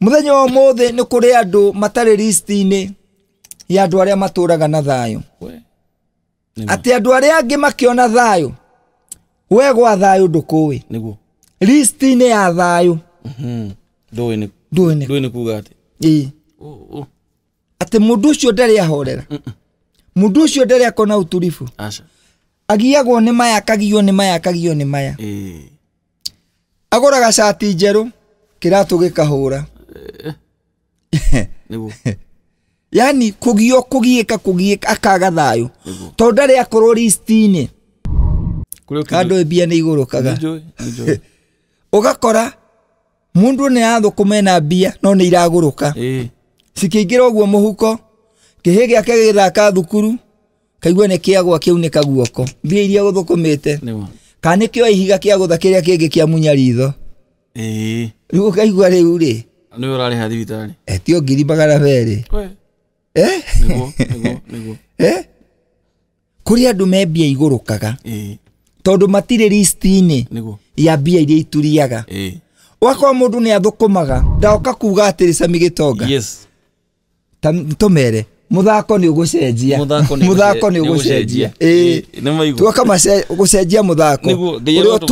muthenya umuthi ni kuri andu matari list-ini ya andu aria maturaga na thayo ati andu aria angi makiona thayo we gwa thayo ndukuwi niguo list-ini ya thayo mm-hmm. nduwi ni kuga ati ii ati mundu ucio ndari ahorera mundu ucio ndari akona utulivu agiagwo ni maya akagio ni maya akagio ni maya aguraga cati njeru kiratu gikahura yani kugio kugieka kugieka akaga thayo tondu ndari akorwo listini kandu mbia ni kaga ugakora mundu ni athukuma na mbia no ni iraguruka cikiingira uguo muhuko kihi giake ka thukuru kaigua ne kiagwa kiunika guoko bia iria guthukumite kana ihiga kiagutha kiria kingi kiamunyaritho ritho riu kaigwa riu ri nä ũrarä ha kå rä andå me mbia igå rå kaga tondå matirä listinä ya mbia iria ituriaga wakorwo må ndå nä athå kå maga ndaoka kuga atä rä cami gä tonga tå mere muthako ni ugucenjia gå cenjia muthako nä å gå cenjia gå muthako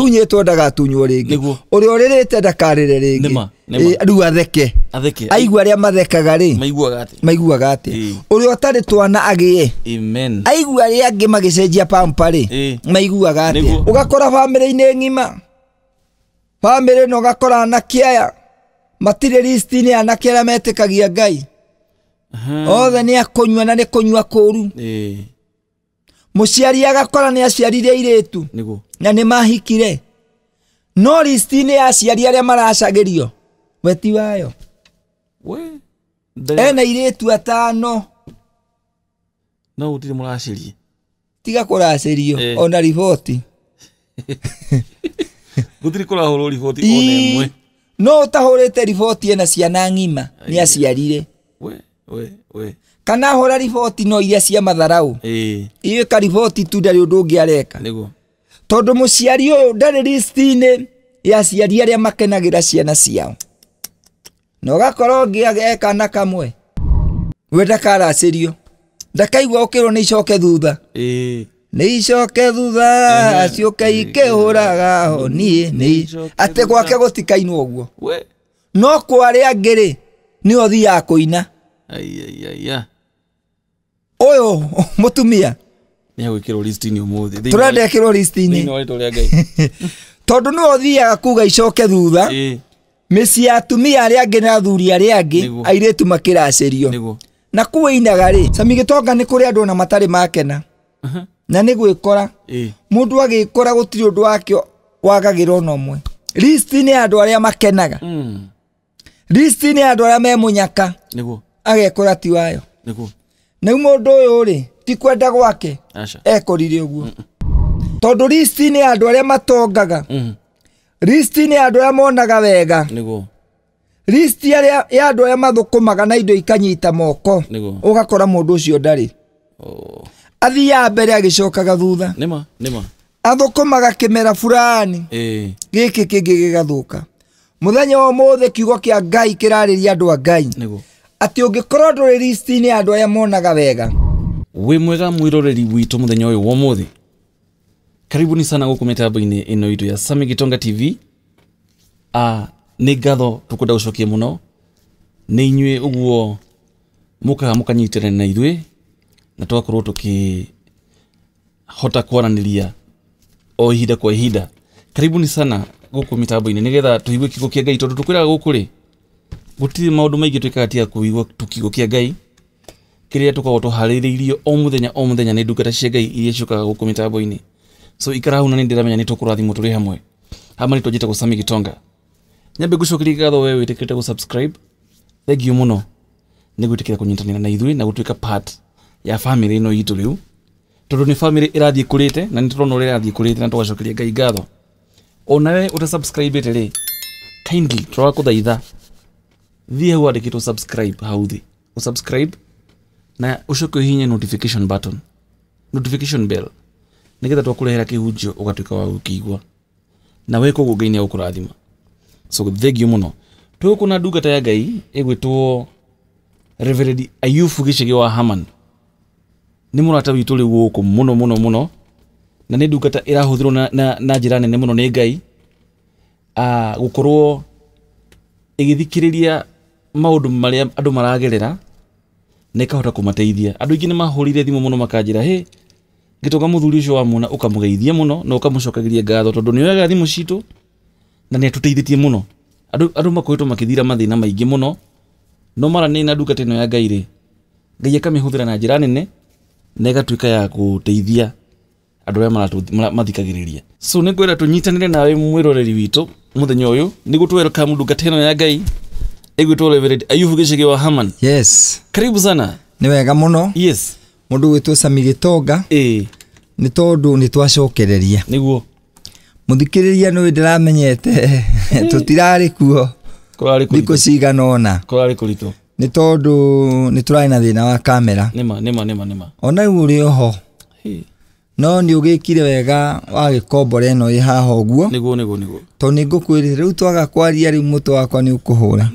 uri rä ndagatunywo rä ngä å rä a å atheke aigua arä mathekaga ri maiguaga atä å rä twana agä e aigua arä angä magicenjia pampa ri maiguaga atä å gakora bamä ng'ima bamä rä no gakora anake aya matirä listinä anake arä a ngai othe nä akånyua na nä nyua kå ru må ciari agakora nä aciarire irä tu na nä mahikire no listi nä aciari arä a rio weti wayo ena irä tu atano no å tirä må racärie tiga kå eh. ona riboti gå tirä kå rahå rwo riboti ona ä mwe no å tahå rä te riboti ena ciana ng'ima nä aciarire kana hora riboti no iria cia matharau iä ka riboti tu ndarä å ndå å ngä areka tondå må ciari å yå ndarä listinä ya ciari arä a makenagä ra ciana ciao na å gakorwo ngä ekana kamwe we ndakaracä rio ndakaigua å kä rwo nä icoke thutha nä icoke thutha ciå ke ikä hå raga ho niä atä gwake gå tikainwo å guo no kwa arä angä rä nä å thiaga kå ina uyu mutumia nĩegwĩkĩrwo listinĩ ũmũthĩ tũrenda ekĩrwo listinĩ tondũ nĩwe ũthiaga kuga icoke thutha mĩciĩ ya atumia arĩa angĩ na athuri arĩa angĩ airĩtu makĩracĩrio na kuu inaga rĩ cami gĩtonga nĩ kũrĩ andũ ona matarĩ makena uh-huh. na nĩ gwĩkora mũndũ agĩkora gũtirĩ ũndũ wake wagagĩra ona ũmwe listi nĩ andũ arĩa makenaga hmm. listi andũ arĩa agekora ti wayo na u må ndå å yå rä ti kwenda gwake ekorire å guo tondå risti nä andå arä a matongaga risti mm-hmm. nä andå arä a monaga wega risti ya andå arä a mathå na indo ikanyita moko å gakora må ndå å cio ndarä athiaga mbere agä cokaga thutha athå kå maga kä mera burani gä kä kä ngä gä gathå ka må thenya wa må thä kiugo kä a ngai kä rarä ria andå a ngai atĩ ũngĩkorwo ndũrĩ listi andũ aya monaga wega wĩ mwega mwĩroreri witũ mũthenya ũyũ wa ũmũthĩ karibuni sana gũkũ mĩtambo-inĩ ĩno itũ ya sami gitonga tv a ah, nĩ ngatho tũkwenda gũcokia mũno nĩ inyuĩ ũguo mũkaga mũkanyitĩrani na ithuĩ na tũgakorwo tũkĩhota kwaranĩria o ihinda kwa ihinda karibuni sana gũkũ mĩtambo-inĩ nĩgetha tũigue kiugo kĩa ngai tondũ tũkwĩraga gũkũ rĩ gutire maundu maingi twikagatia kuigwa tukigo kia ngai kiria tukoragwo tuharĩrĩirio o mũthenya o mũthenya nĩ ndungata cia ngai iria ciũkaga gũkũ mĩtambo ini so ikara hau na nĩ ndĩramenya nĩ tũkũrathimwo tũrĩ hamwe hama nĩ twanjĩte gũcami gĩtonga nyambe ngũcokeria gatho we wĩtĩkĩrĩte gũsubscribe thengiũ mũno nĩ gwĩtĩkĩra kũnyitanĩra na ithuĩ na gũtuĩka part ya family ino yitu rĩu tondũ ni family ĩrathiĩ kũrĩte na nĩ tũrona ũrĩa ĩrathiĩ kũrĩte na tũgacokeria ngai ngatho o nawe ũta subscribe-ĩte rĩ kindly tũragũthaitha via huwa adikito usubscribe haudhi usubscribe na ushoke hinye notification button notification bell nigetha twakurehera kihunjio ugatuika wa gukiigua na wä koguo ngai nä agå kå rathima so thengio må no twä gå na ndungata ya ngai ĩgwĩtwo reverend ayufu gĩcigĩ wa haman ni må rata witå rä u gũkå må na ni ndungata ä rahå thä rwo na njä ra nene må no nä ngai ah, gå igithikiriria maudu maria andu maragerera na ikahota kumateithia andu aingi nimahurire thimu muno makanjira hi ngitunga muthuri ucio wa muna ukamugeithia muno na ukamucokagiria ngatho tondu ni oyaga thimu citu na ni atuteithitie muno andu andu makoretwo makithira mathina maingi muno no mara ni na ndungata ino ya ngai ri ngai akamihuthira na njira nene na igatuika ya guteithia andå arä a mathikagä so nä ngwenda tå nyitanä re nawe mwä roreri witå må thenya å ndungata ä ya ngai ĩgwĩtwo Leverett Ayubu gĩcigĩ wa Haman yes karibu sana nĩ wega mũno yes mũndũ ũgwĩtwo Sami Gĩtonga ĩĩ e. nĩ tondũ nĩ twacokereria nĩguo mũthikĩrĩria nĩũĩ ndĩramenyete tũtirarĩ kuo thikũ cigana ona kũrarĩ kũritũ nĩ tondũ nĩ na wa kamera nĩma nĩma nĩma ona oho hey no nä å gä kire wega wa gä kombora ä no ä haha å guo tondå nä ngå kwä rä rä u twaga kwaria rä u må tå wakwa nä å kå hå ra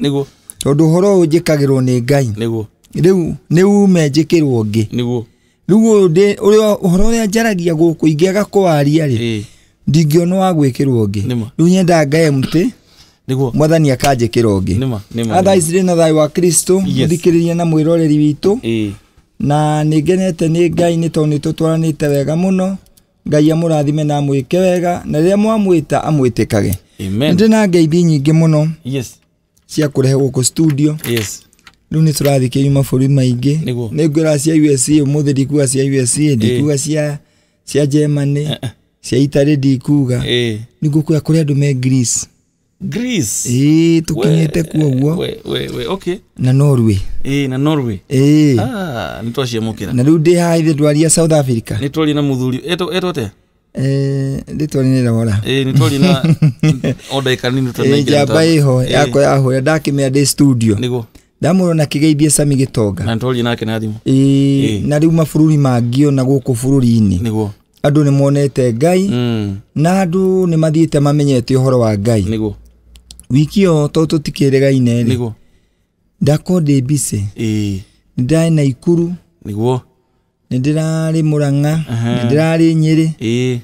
tondå å horo å njä kagä rwo nä ngai rä u nä ume njä kä rwo ngä rä u å horo å rä a njaragia gå kå ingä aga kwaria rä ndingäona wa gwä kä rwo ngä rä u nyenda ngae mwathani akanjä kä ra å ngä athaicirä na thayå wa kristo må thikä rä ria na mwä roreri witå na nä ngenete nä ngai nä tondå nä tå twaranä te wega må no ngai amurathime na ke wega na rä rä a kage amwätĩkage ndä na ngeithi nyingä må no cia kå rehe gå studio rä u nä tå rathikä irio mabå maingä nä ngwä raga cia usa må thä ndikuga cia usa eh. ndikuga cia cia germany eh, eh. cia itarä ndikuga nä guo kwä a kå rä andå me greece Greece eh, tukinyite kuo guo na Norway eh, na Norway eh. ah, nitwaciamukira na riu ndi haha South Africa nitwari na muthuri eto ni sami gitonga na na thimu ii na riu mabururi mangio na guku bururi-ini andå nä monete ngai mm. na andå nä mathiä te mamenyete å horo wa ngai wiki yo to tå tikä rä gaine ndakorwo ndä mbice nä ndarä na ikuru nä ndä rarä må ranga nä ndä rarä nyä rä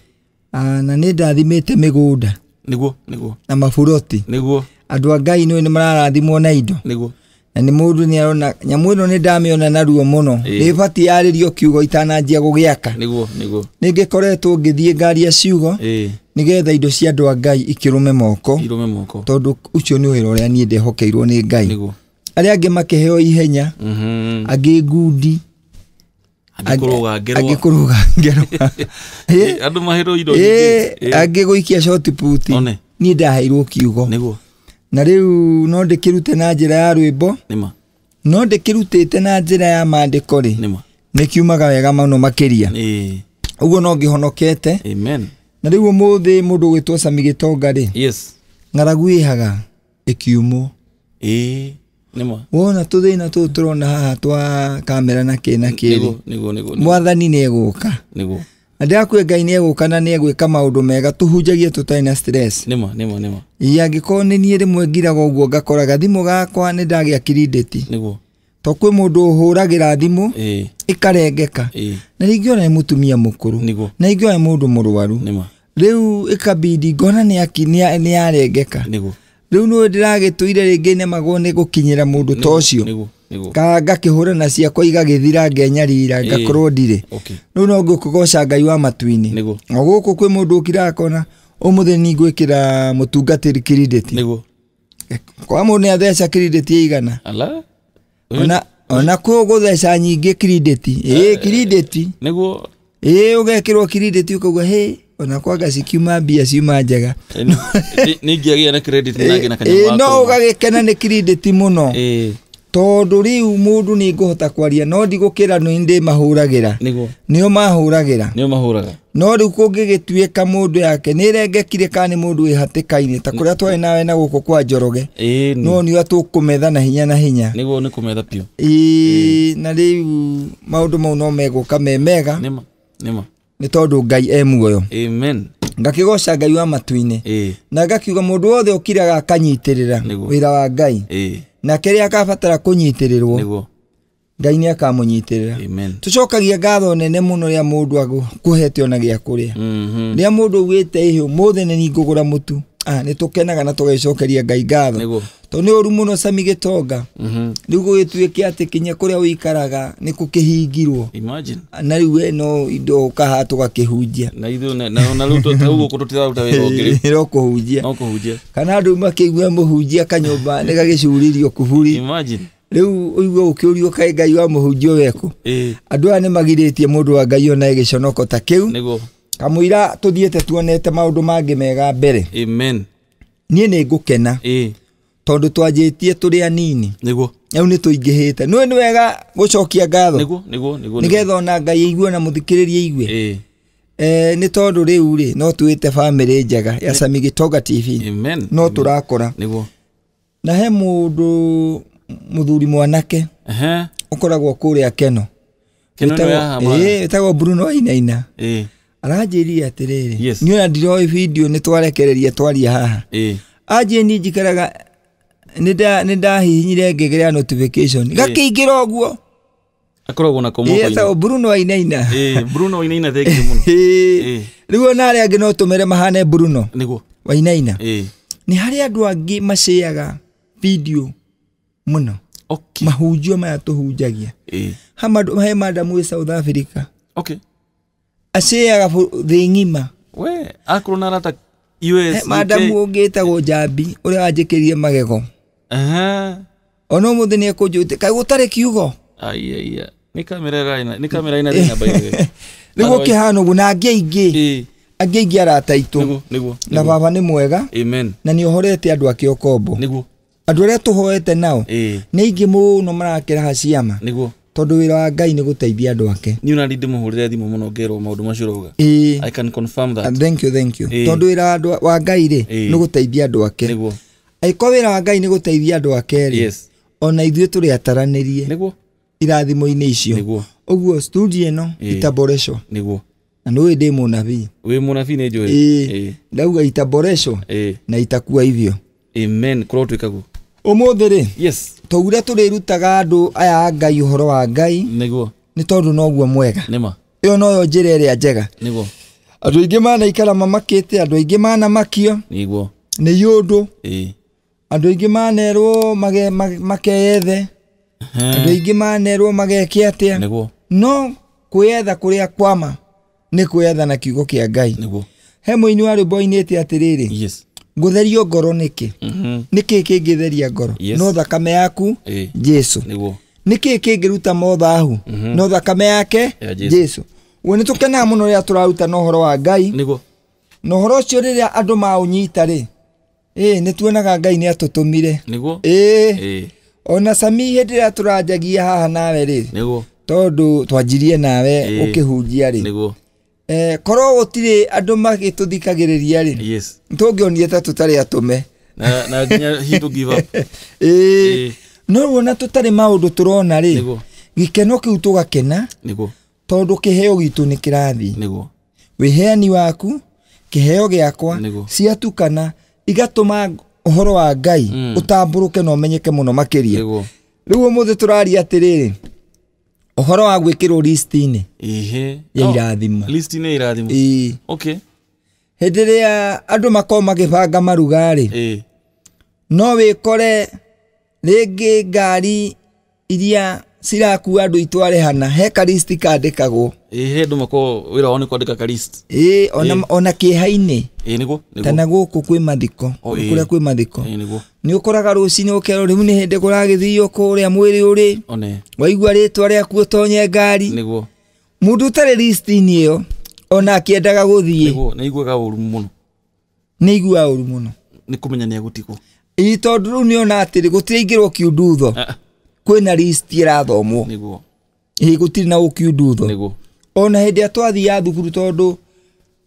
na nä ndathimä te mä gå nda na maburoti andå a ngai nä nä mararathimwo na indo na nä må ndå nä arona nyamå ä no nä ndamä ona naruo må no nä batiä yarä rio kiugo itananjia gå gä aka nä ngä koretwo ngä thiä ngari ya ciugo nä getha indo cia andå a ngai ikä rå me moko tondå å cio nä å wä ra å rä a niä ndehokeirwo nä ngai arä a angä makä heo ihenya mhm. angä ngundi angä kå rå ga ngerwa angä gå ikia niä ndaheirwo kiugo na riu no rute na ra ya mbo no te na ra ya mandiko ri kiumaga wega muno makiria uguo no ngihonokete na riu umuthi mundu ugwitwo Sami Gitonga ri yes ng'aragu haga ä ĩĩ wona tũthĩna tå rona haha twa kamera na kä na rä mwathani nĩ egũka na ndĩrakue ngai nĩ kana na nĩ egwĩka maũndũ mega tũhunjagie tũtarĩ tå stress nĩma nĩma nĩma ĩ angĩkorwo nĩ niĩ rĩmwe ngiraga ũguo ngakora gathimũ gakwa nĩ ndagĩa kirindĩti nĩguo to kwĩ mũndũ ũhũragĩra thimũ ĩkarengeka na rĩngĩ ona nĩ e mũtumia mũkũrũ na rĩngĩ ona nĩ e mũndũ mũrwaru rĩu ĩkabindi ngona nĩ yarengeka rĩu nĩwe ndĩragĩtũire rĩngĩ nemagwo nĩ gũkinyĩra mũndũ ta cio ka hå na ciakwa igagä thira ngenyarira ngakorwo ndirä rä u no kå goca ngai wa matu-inä o gå kå kwä må ndå å kiraga kona å må thä ni ngwä kä ra må tungatä ri e, kwa må nä atheca kiridäti ya igana ona kå gå theca nyingä kiridäti ä kiridäti ä å gekä rwo kiridäti å kaugua hä ona eh. kwanga cikiuma mbia ciuma njega no å gagä kena nä kiridäti må no tondu riu mundu ni hota kwaria no ndigukira ni ndi mahuragira nio mahuragira ragä mahuraga no riu kungigituika mundu yake ni rengekire kana ni mundu wihatikaine ta kuria twari nawe na guku kwa njoroge no nio tukumetha na hinya na hinya niguo ni kumetha piu na riu maundu mau no ka me mega nima nima ni tondu ngai e muoyo amen goca ngai wa matu-inĩ na ngakiuga ndå wothe ũkire akanyiitĩrĩra wĩra wa ngai na kiria akabatara kunyitirirwo ngai nä akamå tå cokagia gatho nene må no rä a må ndå akå hete ona gä a kå rä a rä a må ndå augä te ä må thene ningå gå ra må tu Ah, nä tå kenaga na tågecokeria ngai ngatho tondå nä å ru må no cami gä tonga mhm. rä u gå gä tuä ke atä kinya kå rä a å ikaraga nä kå kä hingirwo na rä u no indo å kaha tå gakä hunjia nä kana andå makä igua må hunjia kanyå mba nä gagä curirio kuburi riu uigua ukiurio kai ngai wa muhunjio weko eh. andu aya ni magiretie mundu wa ngai ona giconoko ta kiu kamwira tuthiete tuonete maundu mangi mega mbere amen niä nä ngå kena tondå twanjä tie tå rä anini niguo rä u nä tå ingä hä te nä wega gå cokia ngatho nä getha ona ngai aigue na må thikä rä ria aigue nä tondå rä u rä no twä te bamä rä njega ya sami gitoga tv Amen. no tå rakora na he må ndå må thuri mwanake å koragwo kå rä a keno wä tagwo bruno ainaina aranjirire atiriri yes. ni ona ndiroi video ni twarekereria twaria haha eh. anjiri ni njikaraga ni ndahihinyire ngegere ya notification gakiingira eh. guo akoragwo na komo Bruno ainaina eh Bruno thank you muno eh riu ona aria angi no tumere mahane Bruno niguo wainaina eh ni hari andu angi maceyaga video muno okay mahunjio maya tuhujagia eh hama he madamu South Africa okay aceaga thä ng'ima akorwo na arata eh, mandamu å ngä tagwo njambi å rä a wanjä kä rie magego ona må thä nä ekå njå tä kaä gå tarä kiugo rä guo kä hana å guo na angä aingä angä aingä arata itå na baba nä mwega na nä ohorete andå akä okombo andå arä a tå hoete nao nä aingä må no marakä raha ciama wä ra wa ngai ni guteithia andu ake ni unari ndimuhurire wa ngai nä gå teithia andå ake niguo aiko ra wa ngai ni guteithia andu ake ri yes. ona ithuĩ tũrĩ ataranä rie irathimo-inĩ icio nĩguo ũguo studio ĩno itaboreswo nĩguo na ä ndĩ mũnabii wĩ mũnabii ndauga itaboreco na itakua hivyo amen kũrotuĩkaguo ũmũthĩ rĩ tũure tũrĩrutaga andå aya a ngai ũhoro wa ngai nĩguo nĩ noguo mwega nĩma ĩyo noyo njĩra ĩrĩa njega nĩguo andũ aingĩ manaikara mamakĩte andũ aingĩ manamakio nĩguo nĩ yũndũ andũ aingĩ manerwo makeethe andũ aingĩ manerwo mageke atĩa no kwĩyetha kũrĩa kwama ni kwĩyetha na kiugo kia ngai he mũini wa rwĩmbo ainĩte atĩrĩrĩ yes ngũtherio ngoro nĩkĩ mhm. niki kingitheria ngoro no thakame yaku jesu nĩkĩ kĩngĩruta mothahu mhm. no thakame yake jesu we nĩ tũkenaga muno rĩrĩa tũraruta na horo wa ngai na ũhoro ũcio rĩrĩa andũ maũnyita ri ĩĩ ni tuonaga ngai nĩ atũtũmire ĩĩ ona sami hĩndĩ ĩrĩa tũranjagia haha nawe rĩ tondũ twanjirie nawe ũkĩhunjia rĩ eh, korwo gũtirĩ andũ magĩtũthikagĩrĩria rĩ yes. tũngĩonie ta tå tarä na, na nginya tå to give up eh, eh. tå rona rä gä keno kä u tå gakena tondå kä heo gitå nä kä rathi wä heani waku kĩheo gĩakwa ciatukana å horo wa ngai mm. rå ke na ũmenyeke mũno tå raria atä rä rä uhoro wa gwikirwo listinä oh, ya irathimo ya irathimo okay a andå andũ magä banga marugarĩ no wĩkore rĩngĩ ngari iria cirakua andu itware hana he karist kandikagwo he andå makorwo wä ra wao nä kwandä karist ä ona kä ha tana gå kå kwä mathiko kå rä a kwä mathiko nä å koraga rå cinä å kerwo rä u nä hä ndä kå ragä thio kå rä a mwä rä å rä waigua rä twa rä aku å tonye ngari må ndå å tarä ä yo ona akä endaga gå thiä nä iguaga å ru må no nä kå menya nä agå tigwo ä tondå rä u nä ona atä rä gå tirä ingä rwo kiundutho eh, eh kwina list irathomwo niguo ä gutire na gukiundutho ona hä ndä ä a thukuru tondu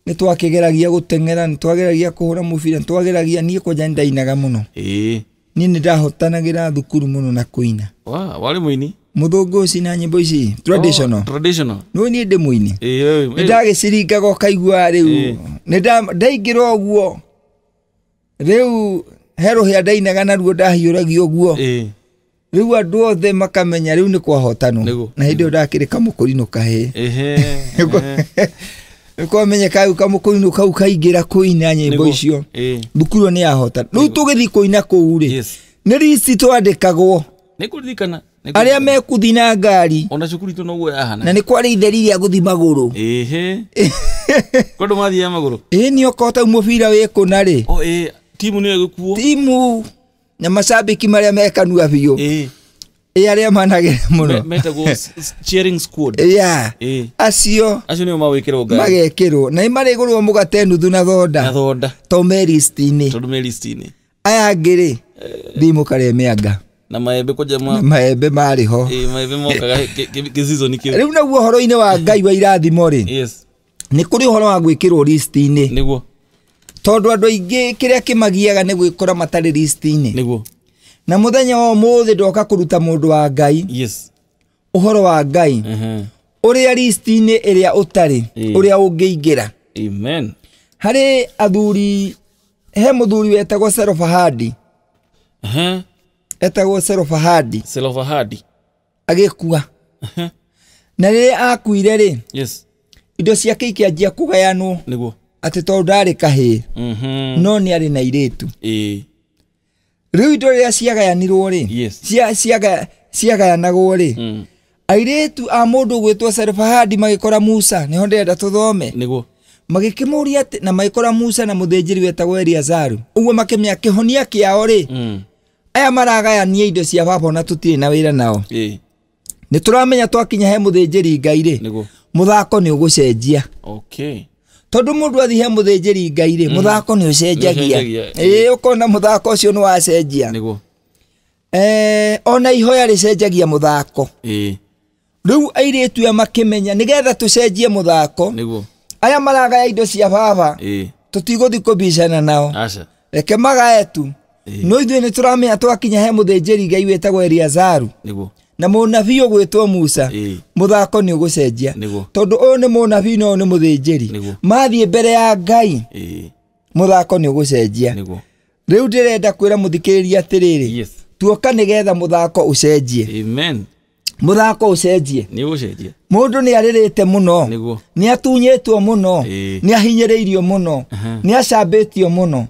ni twakigeragia gutengera ni twageragia kuhura hå ni twageragia niä kwanja nä ndainaga muno no ni nä ndahotanagä ra thukuru muno na kuina ina warä må ini må thå ngå ci na nyä mbo ici nä å niä ndä må ini nä ndagä ciringaga å kaigua rä u ndaingä ra å guo rä u herå hä a ndainaga naruo ndahiå ragia å rä u andå othe makamenya rä u nä kwahotanwo na hindi iyo mm. kå kamukurinuka kahi kwamenyeka u kamukurinuka kau kaingira kuina nyimbo icio thukuru ni yahotana riu tugithii kuina kuu ri nä rici twandäkagwo arä a mekuthi na ngari na nä kwarä itheri rä a gå thiä magå råä ä nä okotau må bira wä kå na rä timu na macambiki marä a mekanua biå ä arä a managä må no acio magäkä rwo na marä gå rwo må gate nuthu na thonda to merinä aya angä rä eh. thimå karä mĩanga na maembe kå jama maembe marä ho maembe mokaga gä kio rä u naguo horo ine wa ngai wa irathimo rä nä kå rä å horo wa gwä kä rwo nä tondå andå aingä kä rä a kä magiaga nä gwä kora matarä nä na må thenya wa må ndoka kå ruta må ndå wa ngai yes. horo wa ngai å uh -huh. rä a ä rä a å tarä å rä a å ngä ingä ra harä athuri he må thuri wetagwo serofahadi etagwo serofahadi serofahadi agä kua na rä rä akuire rä yes. indo ciake ikä anjia kå gayanwo atä tondå ndarä kahä mm no nä arä na irä tu e. rä u indo rä rä ciagayanirwo rä yes. ciagayanagwo cia rä mm. airä tu a må ndå gwä two serfahadi magä kora musa nä ho ndärenda tå thome nä magäkämå ria na magä kora musa na må thä njä ri wetagwo eliazaru å guo makä mä a kä honia kä ao rä mm. aya maragayania indo cia baba na tå tirä na wä ra nao e. nä tå ramenya twakinya he må thä njä ri ngai rä må thako nä å gå cenjia okay tondu mundu athi he muthinjiri ngai ri muthako mm. ni ucenjagia ii ukona muthako ucio ni wacenjia ona ihoya ricenjagia muthako riu airitu a makimenya nigetha tucenjie muthako aya maragaya indo cia baba tutigothi kubicana nao reke magaetu no ithuĩ nä tå twakinya he må thä njä ri ngai wä tagwo eriazaru na munabii two musa muthako ni ugucenjia tondu uyu ni munabii na må ni muthinjiri mathiä mbere ya ngai muthako ni må riu rä kwira atä atiriri yes. tuoka må muthako ucenjie atunyä two må ni nä muno ni irio muno ni nä muno ni må muno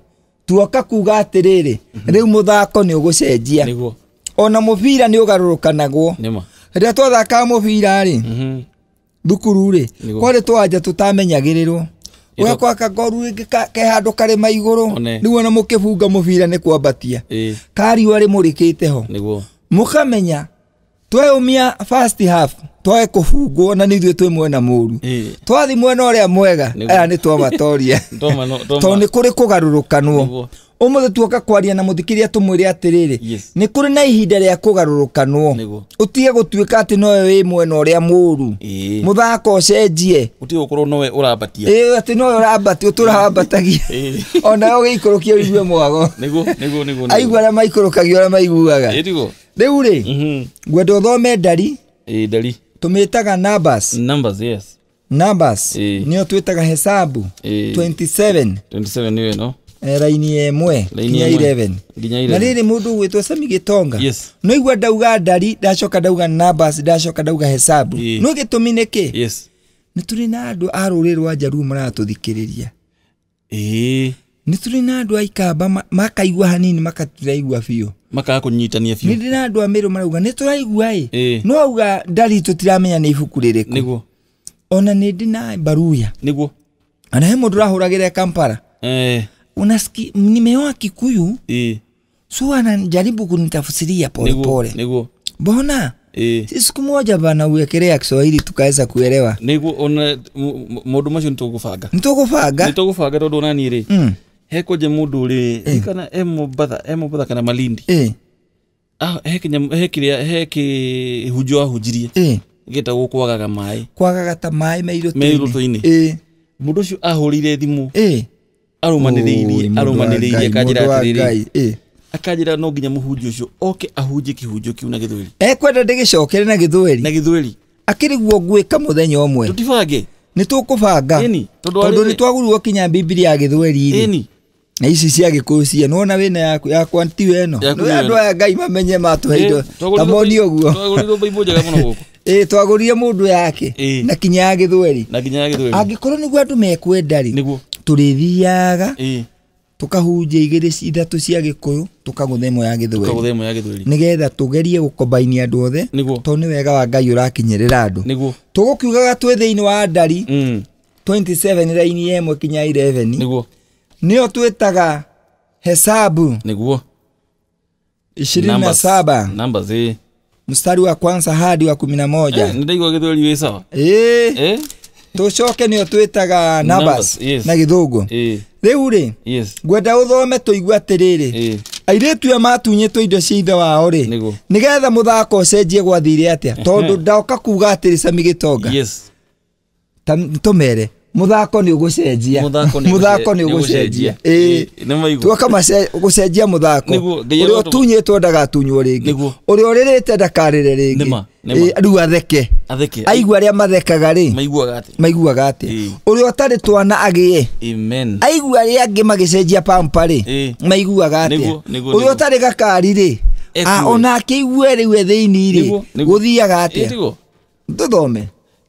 tuoka kuga thako mhm. riu muthako ni ugucenjia ona mubira ni ugarurukanagwo riria twathakaga mubira ri mhm. thukuru ri kwari twanja tutamenyagirirwo uria gwaka ngoru ringi ke handu karima iguru nigu ona mukibunga mubira ni kwambatia kariua rimurikite ho mukamenya tweumia fast half twae kubungwo na nä ithuä twä mwena må ru twathi mwena å rä a mwega aya nä twamatoria tondå nä kå rä kå garå rå kanwo umuthi tuoka kwaria na muthikiria tumwire atiriri yes. ni kuri na ihinda ria kugarurukano utige gutuika ati nowe wi mwena uria muru e. muthako ucenjie utige gukorwo nowe urambatia eh ati nowe urambati uturambatagia e. ona ugikurukia wigue mwago niguo niguo niguo aigua aria maikurukagia aria maiguaga riu ri mhm. ngwenda uthome ndari ndari tumitaga numbers numbers yes numbers e. niyo twitaga hesabu 27 27 niyo no Eh, raini emwe nginya 11 na riri mundu ugwitwo sami gitonga yes. no igwa ndauga ndari ndacoka ndauga numbers ndacoka ndauga hesabu yeah. no gitumi niki yes. ni turi na andu a ruriri rwa njaruo maratuthikiriria eh nä tå na andå aikamba makaigua hanini makatiraigua biå makaga kå nyitania biå nä ndä na andå a mä rå marauga nä tå raigua ä no auga ndari tå tiramenya nä ibuku rä rä kå ona nä ndä na mbaruya nä guo ona he må ndå rahå ragä re kampara unasiki nimeoa Kikuyu e. so anajaribu kunitafsiria polepole nigu, mbona e. si siku moja bana uwekelea Kiswahili tukaweza kuelewa niguo ona maundu macio nitugubanga nitugubanga nitugubanga tondu ona ni ri mm. hekunje mundu ri e. kana e Mombatha e kana Malindi e. ah hekinya hekiria heki hunjo ahunjirie e. gitagwo kwagaga mai kwagaga ta mai meirutu meirutu-ini e. mundu ucio ahurire thimu e arumaniriirie no nginya muhunjia ucio oke ahunjie kihunjio kiu na githweri ekwenda ndigicokere na githweri na githweri akiriguo ngwika muthenya umwe tutibange nä tå kå banga tondå nä twagurwo kinya bibiria ya gä thweri-rä na ici cia gä kå cia nona wä na yakwa tiwe ä no nä andå aya ngai mamenye matå he indo ta moni å guo twagå rire må ndå yake na kinya ya gä thweri angä korwo nä guo andå mekwenda rä tulithiaga tukahunjia igiri ithatu cia gikuyu tukagutha imwe ya githweri nigetha tugerie gukombainia andu othe to ni wega wa ngai urakinyirira andu tugukiugaga twi thiini wa ndari 27 mm. raini yemwe kinya 11 niyo taga hesabu niguo ishirini na saba mstari wa kwanza hadi wa kumi na moja eh, sawa tucoke nio twitaga numbers na githungu riu ri ngwenda uthome rä atiriri eh. airitu a matunyitwo indo cia ithe wao ri nigetha muthako cenjie gwathire atia tondu ndaoka kuga atiri cami gitonga tumere muthako ni ugucenjia muthako ni ugucenjia ii tuoka gucenjia muthako uria utunyitwo ndagatunywo ringi uria uririte ndakarire ringi rĩu atheke aigua aria mathekaga rĩ maiguaga atĩ ũrĩa ũtarĩ twana agĩe aigua aria angĩ magicenjia pampa ri maiguaga atĩa ũrĩa ũtarĩ gakari rĩ ona akĩigue rĩu e thĩinĩ rĩ gũthiaga atĩa tũthome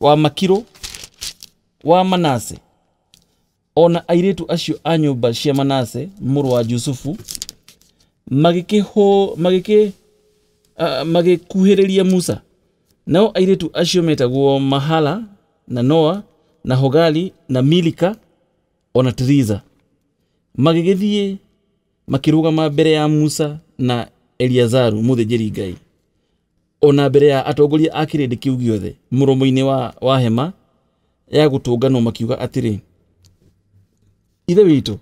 wa makiro wa manase ona airitu acio a nyumba cia manase muru wa jusufu magikiho magiki uh, magikuhiriria musa nao airitu acio metagwo mahala na noa na hogali na milika ona tiriza magigithie makirugama mbere ya musa na eliazaru muthĩnjĩri ngai ona mbere ya atongoria a kirĩndĩ kĩu othe mũromo-inĩ wa, wa hema ya ngano makiuga rä ithe witũ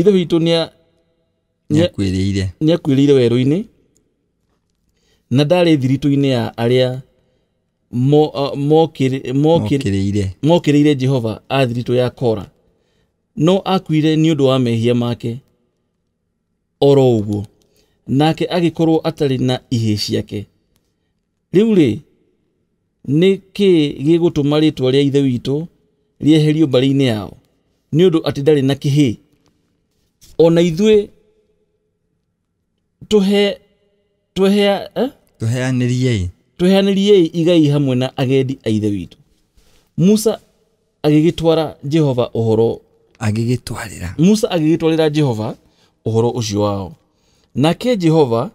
ithe rä ire werå -inä na ndarä thiritå -inä ya rä ire jehova a ya kora no akuire å ndå wa mehia make oro guo nake korwo atarä na ihä ciake riu ri nä kä gä gå tå ma rä twa rä a ithe witå rieherio mbarä-inä yao nä å ndå atä ndarä na kä hä ona ithuä tå heanä riei igai hamwe na agendi a ithe witå musa agä jehova å horo musa agä gä twarä ra jehova å horo å cio wao nake jehova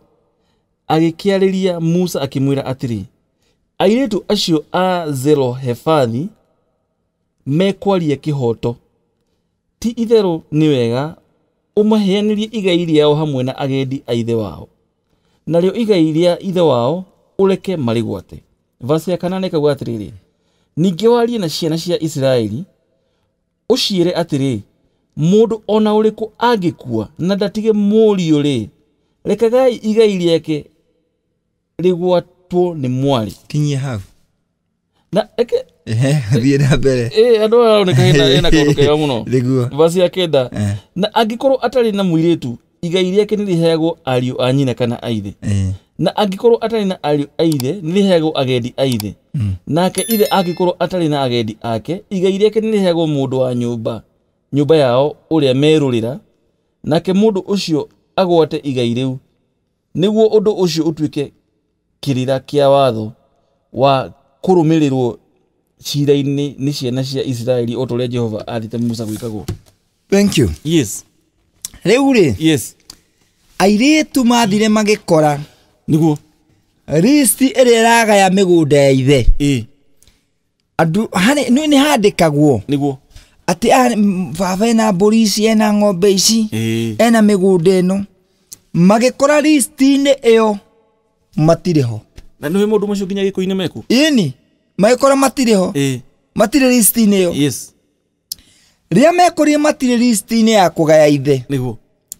agĩkĩarĩria musa akĩmwĩra atĩrĩ airĩtu acio a zelohefathi mekwaria kĩhooto ti itherũ nĩ wega ũmaheanĩrie igai rĩao hamwe na agendi a ithe wao narĩo igai rĩa ithe wao ũreke marĩ vasi ya ĩkauga atĩrĩrĩ ningĩ warie na ciana cia isiraeli ũciĩre atĩrĩ mũndũ o na ũrĩkũ angĩkua na ndatige mũriũ-rĩ rekagai igai rĩake rigwatwo ni mwari kinyia hau na eke thiä na mbere eh, andå aya aroneka ena kaå kega må no niguo vasi basi kenda eh. na angäkorwo atarä na mũirä tu igai rĩake nä rĩheagwo ariũ a nyina kana aithe eh. na angĩkorwo atarĩ na ariũ aithe ithe nĩ rĩheagwo agendi a ithe hmm. nake ithe angĩkorwo atarĩ na agendi ake igai rä nĩ rĩheagwo mũndũ wa nyũmba nyũmba yao ũrĩa merũrĩra nake mũndũ ũcio agwate igai å cio å tuä ke kirira kia watho wa kurumirirwo cira-inĩ nĩ ciana cia isiraeli o ta ũrĩa jehova athĩte musa gwĩkagwo thank you yes rĩu rĩ yes airĩtu mathire magĩkora nĩguo listi ĩrĩa ĩragaya mĩgũnda ya ithe ĩĩ andũ harĩ nĩ handĩkagwo nĩguo atĩ ah, baba ena mbũri ici ena ng'ombe ici ena mĩgũnda ĩno magĩkora listi-inĩ ĩyo matire ho na nä må ndå må nginya gä kå-inä meku ini magäkora matirä ho matirä listinä ä yo rä a mekårie matirä listinä ya kå gaya ithe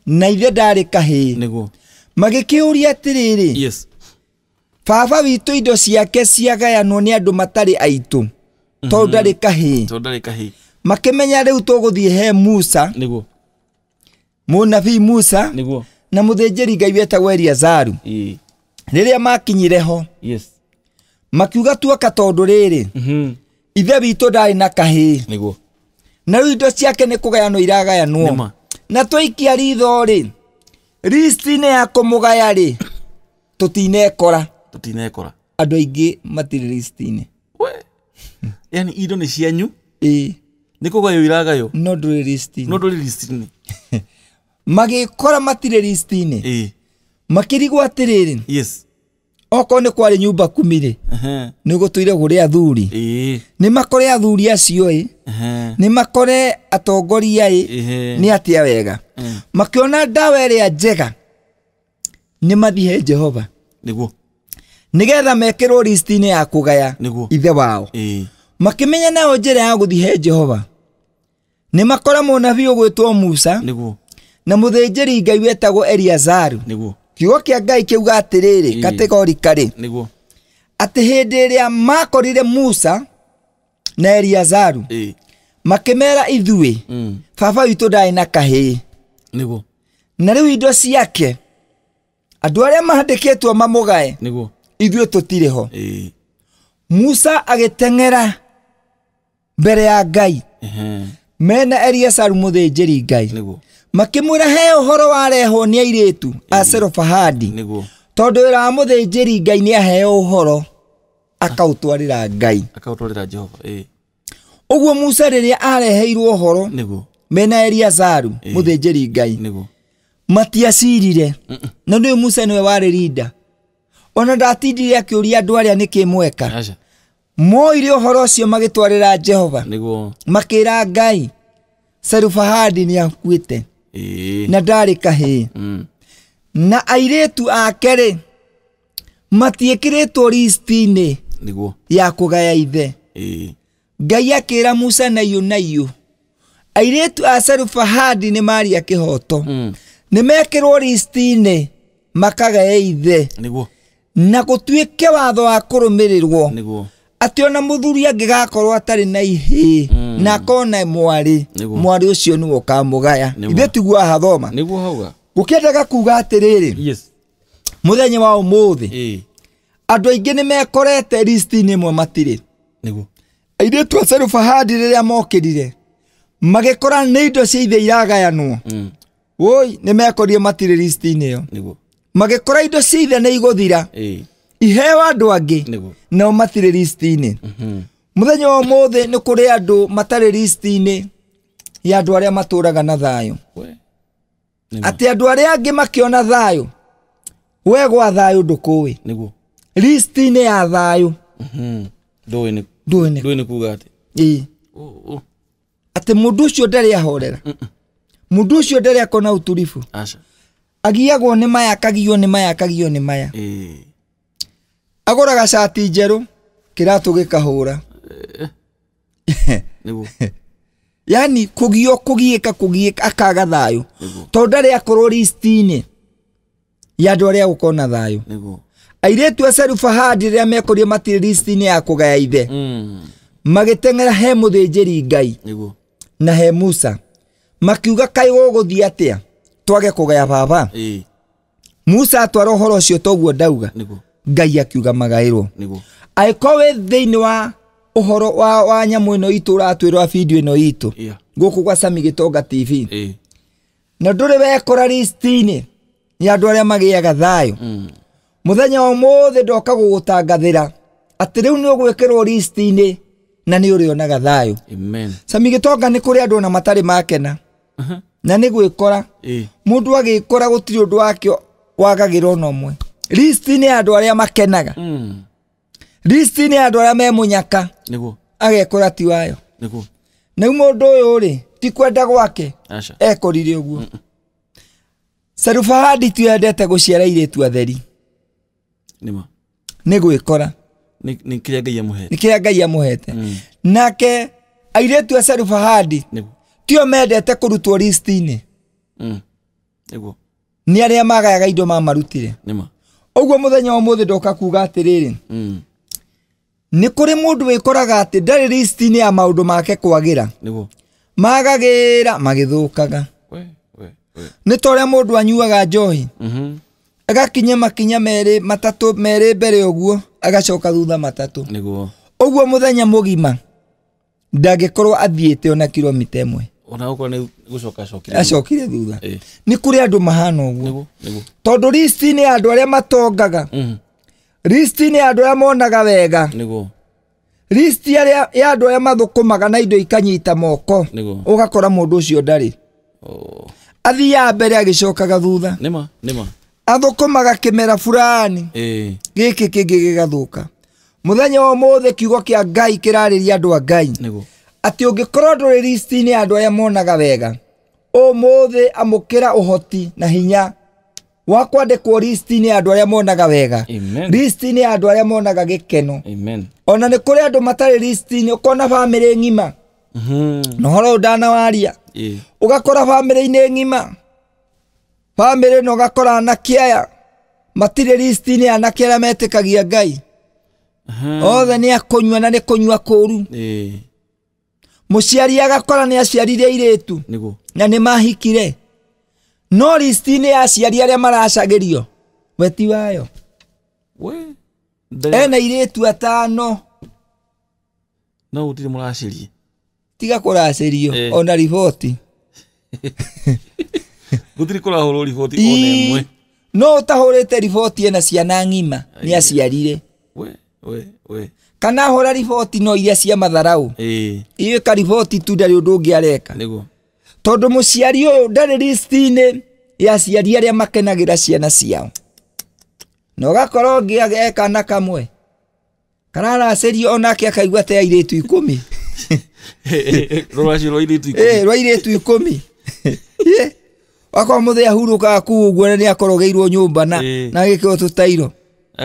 na ithe ndarä kahä magä kä å ria atä rä rä baba witå indo ciake ciagayanwo nä andå matarä aitå tondå mhm. ndarä kahä makä menya rä u tå gå thiä he musa må nabii musa na må thä njä ri ngai wetagwo eliazaru riria makinyire ho yes makiuga tuoka tondu riri mm -hmm. ithe witå ndarä na kahä niguo na rä u indo ciake nä kå gayanwo iragayanwo na twaikia ritho rä listinä ya kå må gaya rä tå tinekora tå tinekora andå aingä matirä listinä yani indo nä cianyu ä nä kå gayå iragayå no ndå rä listinä magä kora matirä listinä makirigwa atiriri yes oko ni kwari nyumba kumirä nä gå tå ire gå rä athuri ni makore athuri acio ä ni makore atongoria ä nä atä wega makä ndawa ä rä a njega nä mathihe jehova nä nigetha mekä listini ya kugaya gaya ithe wao makä makimenya nao njä ya gå jehova ni makora månabi å gwä two na må ngai wetagwo eliazaru kiugo kĩa ngai kiuga atĩrĩrĩ kategorikarĩ nĩguo atĩ hĩndĩ ĩrĩa makorire musa na eliazaru makĩmera ithuĩ mm. baba witũ ndarĩ na kahĩĩ nĩguo na rĩu indo ciake andũ arĩa mandĩkĩtwo mamũgae nĩguo ithuĩ tũtirĩ ho e. musa agĩteng'era mbere ya ngai uh mena eliazaru mũthĩnjĩri ngai makĩmwĩra he horo warehwo nĩ airĩtu a Zelofehadi tondũ wĩra wa mũthĩnjĩri Ngai nä aheo ũhoro ah. akaũtwarĩra Ngai akaũtwarĩra Jehova ũguo Musa rĩrĩa areheirwo ũhoro mena Eliazaru mũthĩnjĩri Ngai matiacirire na nĩũĩ Musa nĩwe warä rinda ona ndatindire arä a nä kä mweka moire magä twarä ra Jehova ra Ngai nä akuä te Ee. na ndarä kahä mm. na airĩtu ake-rĩ matiĩkĩrĩtwo listinĩ ya gaya ithe ee. ngai ra musa na naiyå na tu airĩtu a serufahadi nĩ maria kĩhoto mm. nĩ mekĩrwo listinĩ makagaya ithe na ke watho wa rwo atä ona må thuri angä gakorwo atarä na ihä hmm. na kona mwarä mwarä å cio nä wo kamå gaya ithe tiguo ahathoma gå kä endaga kuga atä rä rä må thenya wa å må thä andå aingä nä mekorete listinä mwe matirä airĩtu a serubahandi rä rä a mokĩrire magĩkora nĩ indo cia ithe iragayanwo mekorie hmm. nĩ mekorire matirĩ yo ĩyo magĩkora indo cia ithe igå thira iheo andå angä nao matirä listinä må mhm. thenya wa må thä nä kå rä andå matarä listinä ya andå arä a matå raga na thayå atä andå arä a angä makä thayå we gwa thayå ndå kå ä listinä ya thayå mhm. ndå kuga atä atä må ndå å cio ndarä ahorera må ndå å cio ndarä akona å turibu agiagwo nä maya akagio nä maya akagio nä maya e agora gacati njeru kiratu gikahura eh, eh. yani kugio kugiika kugiika akaga thayo tondu ndari akorwo listini ya andu aria gukona thayo airĩtu aceru fahadi rĩrĩa mekũria matirĩ listinĩ ya kũgaya ithe mm. magĩteng'era he mũthĩnjĩri ngai na he musa makiuga kaĩ gũgũthiĩ atĩa twage kũgaya baba musa atwara ũhoro cio toguo ndauga ngai akiuga magairwo angĩkorwo wĩ thĩinĩ wa uhoro wa, wa nyamũ ĩno itũ ũratwĩrwo bindio ĩno itũ yeah. gũkũ gwa Sami Gitonga TV yeah. na ndũrĩ wekora listinĩ ya andũ arĩa magĩaga thayũ mm. mũthenya mm. wa ũmũthĩ ndoka gũgũtangathĩra atĩ rĩu nĩ ũgwĩkĩrwo listinĩ na nĩ ũrĩonaga thayũ Sami Gitonga nĩ kũrĩ andũ ona matarĩ makena uh -huh. na nĩ gwĩkora yeah. mũndũ agĩkora gũtirĩ ũndũ wake wagagĩra ona ũmwe listi nä andå arä a makenaga hmm. listi nä andå arä a memå nyaka agekå ra ti wayo nä u må ndå å yå rä ti kwenda gwake ekå rire å guo hmm, hmm. serubahandi tu yendete gå ciara irä tu atheri nä gwä kora nä kä rä a ngai amå hete nake airä tu a serubahandi tio mendete kå rutwo listinä nä arä a magayaga indo mamarutire uguo muthenya umuthi ndoka kuga atiriri mm. ni kuri mundu wikoraga ati ndari ni ya maundu make kwagira magagira magithukaga nä ta å rä a må ndå anyuaga njohi mm-hmm. agakinya makinya merä matatå merä mbere å guo agacoka thutha matatå å guo må thenya må gima ndangä korwo athiä te ona kilomita ä mwe ona gukora acokire thutha ni kuri andu mahana uguo tondu listi ni andu aria matongaga mm. listi ni andu aria monaga wega niguo listi ya andu aria mathukumaga na indo ikanyita moko ugakora mundu ucio ndari athiaga mbere agicokaga thutha nima nima athukumaga kimera fulani giki kingi gigathuka muthenya wa umuthi kiugo kia ngai kirariria andu a ngai atĩ ũngĩkorwo ndũrĩ listi-inĩ andũ arĩa monaga wega ũmũthĩ amũkĩra ũhoti na hinya wa kwandĩkwo listi-inĩ andũ arĩa monaga wega listi-inĩ andũ arĩa monaga gĩkeno ona nĩ kũrĩ andũ matarĩ listi-inĩ ũkona bamĩrĩ ng'ima mm-hmm. na ũhoro ũyũ ndanawaria ũgakora bamĩrĩ-inĩ ng'ima bamĩrĩ na ũgakora anake aya matirĩ listi-inĩ anake arĩa metĩkagia ngai mm-hmm. othe nĩ akũnyua na nĩ kũnyua kũũru muciari agakora nä aciarire airĩtu na nä mahikire no listi-inä ya aciari arĩa maracagĩrio weti wayo ena airĩtu atano no gutirä må tiga kå racärio eh. ona riboti gutirä kå rahå riboti ona ĩmwe no å tahå rä te riboti ena ciana ng'ima nä aciarire we we we kana hora riboti no iria cia matharau iyo ka riboti tu ndarĩ ũndũ ũngĩ areka tondå må ciari å yå ndarä ya ciari arä makenagira ciana ciao na å ngi å ngä ekana kamwe kararacä rio onake akaigua te airitu ikumi ikå mi rwa irä tu ikå mi akorwo må thä ahurå kaga kuu å guo na nä akorogeirwo nyumba mba na gä kä o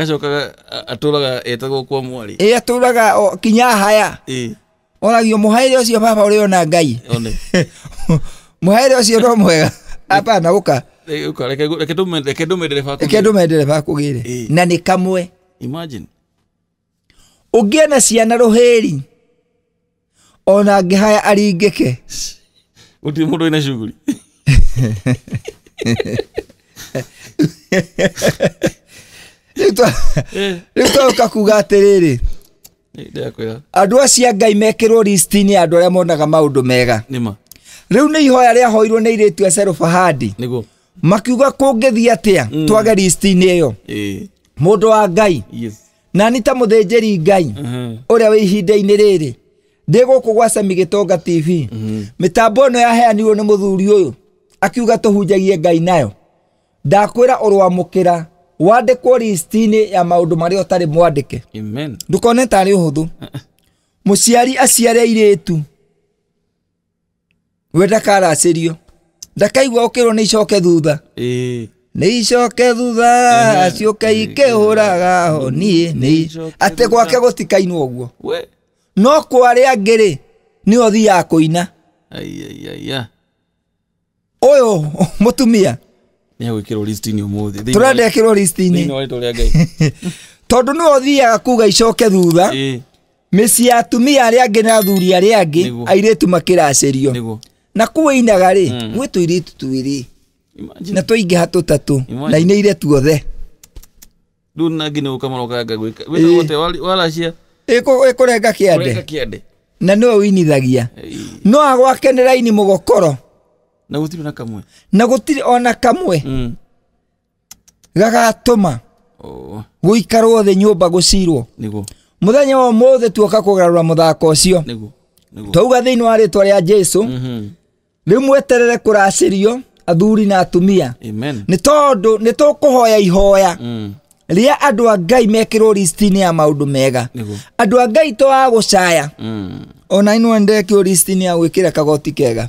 acokaga aturaga etagwo kwa mwari ä aturaga kinya haya oragio må haire å cio baba å rä ona ngai må haire å cio no mwega apana gå ka reke ndå mä ndä re bakå gä re na nä kamwe å ngä ena ciana rå hä ri ona ngä haya aringä ke gå tirä må ndå wä na cuguri rä andå acia ngai mekärwo listinä andå arä a monaga maå ndå mega rä u nä ihoya rä ahoirwo nä irä tua serofahadi makiuga kå ngä thiä atä a mm. twage ä yo må ndå wa ngai ni ta må thä njä ri ngai å uh-huh. rä a wä ihinda-inä rä rä ndä gå kå gwacami gä tonga tv mä mm-hmm. tambo ä no yaheanirwo nä må thuri å yå akiuga tå hunjagie ngai nayo ndakwä ra å rwamå kä ra wandikwo listini ya maundu maria utari mwandike ndukone tari uhuthu muciari aciare airitu we ndakaracirio ndakaigua ukirwo ni icoke thutha nä icoke thutha ciuke ikä hå raga ho niä atä gwake gå tikainwo å guo no kwa arä angä rä nä å thiaga kå ina å yå må tumia nĩegwĩkĩrwo listinĩ ũmũthĩ tũrenda ekĩrwo listinĩ tondũ ũthiaga kuga icoke thutha mĩciĩ ya atumia arĩa angĩ na athuri arĩa angĩ airĩtu makĩracĩrio na kuoinaga rĩ gwĩ hmm. tũirĩtu twĩrĩ na twaingĩha tũtatũ na inaire tuothe rĩu nangĩ ĩkũrenga kĩande na nĩwe ũinithagia no agwake nĩ raini mũgokoro na gutire kamwe na ona kamwe mm. gagatuma oh. guikarwo thi nyumba gucirwo må thenya wa muthe tuoka kugarura muthako ucio twauga thiini wa ritwa ria jesu mm -hmm. riu mweterere kuracirio athuri na atumia nä tondå nä hoya ihoya mm. rä a andå a ngai mekärwo listinä ya maå ndå mega andå a ngai to gå caya mm. ona inwendekio listinä ya gwä kä kagoti kega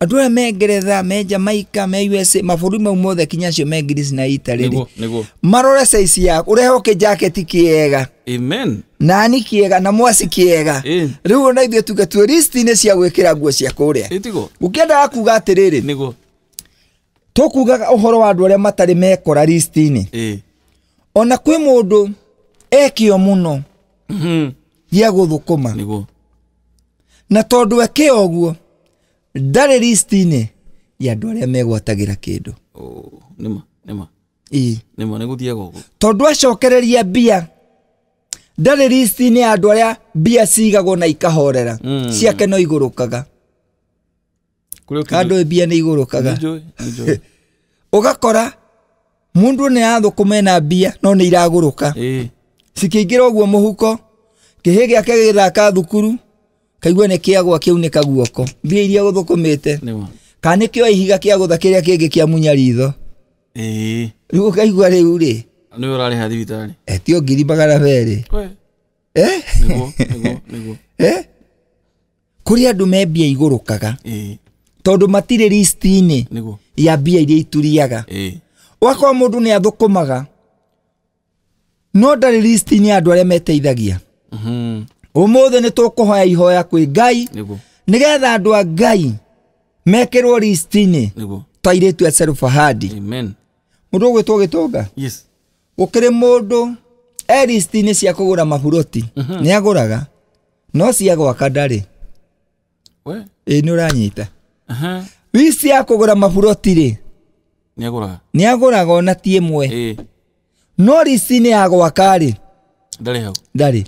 andå aya me ngeretha me jamaica me usa mabårũri mau mothe kinya acio me greece na italy marore caici yaku å rehoke jaketi kiega amen nani kiega na mwasi kiega rä u na ithuä tuge tuä listinä cia gwä kä ra nguo cia kå rä a gå kä endaga kuga atä rä rä tå kugaga å horo wa andå arä a matarä mekora listinä ona kwä må ndå ekio må no mhm. gä agå thå kå ma na tondå eke å guo ndarä listinä ya andå arä a megwatagä ra kä ndå tondå acokereria mbia ndarä listinä ya andå arä a mbia cigagwo na ikahorera mm, ciake no igå rå kaga andå mbia nä igå rå kaga å gakora må mundu nä yathå athå mena mbia no nä iragå rå ka cikä ingä ra å guo må huko kä hä gä ake gä thaka thukuru kaigua nä kä agwa kä u nä kaguoko mbia iria gå thå kå mä te kana nä kä oa ihiga kä agå tha kä rä a kä ngä kä amunya ritho rä u å kaigua rä u rä nä å rarä ha thibitarä etio eh, ngiri magana kå rä andå me mbia igå rå kaga tondå matirä listinä ya mbia iria ituriaga ågakorwo må ndå nä athå kå maga no ndarä listinä andå arä a meteithagia mhm umuthi ni tukuhoya ihoya kwi ngai nigetha andu a ngai mekirwo listini twa iritu a selfahadi mundu ugwitwo gitunga gukiri mundu e listini cia kugura maburoti mhm. ni aguraga no cia gwaka ndari ĩ nä å ranyita wici ya kå gå ra maburoti-rĩ nä agåraga ona ti ĩmwe no rici nä ya gwaka ndarä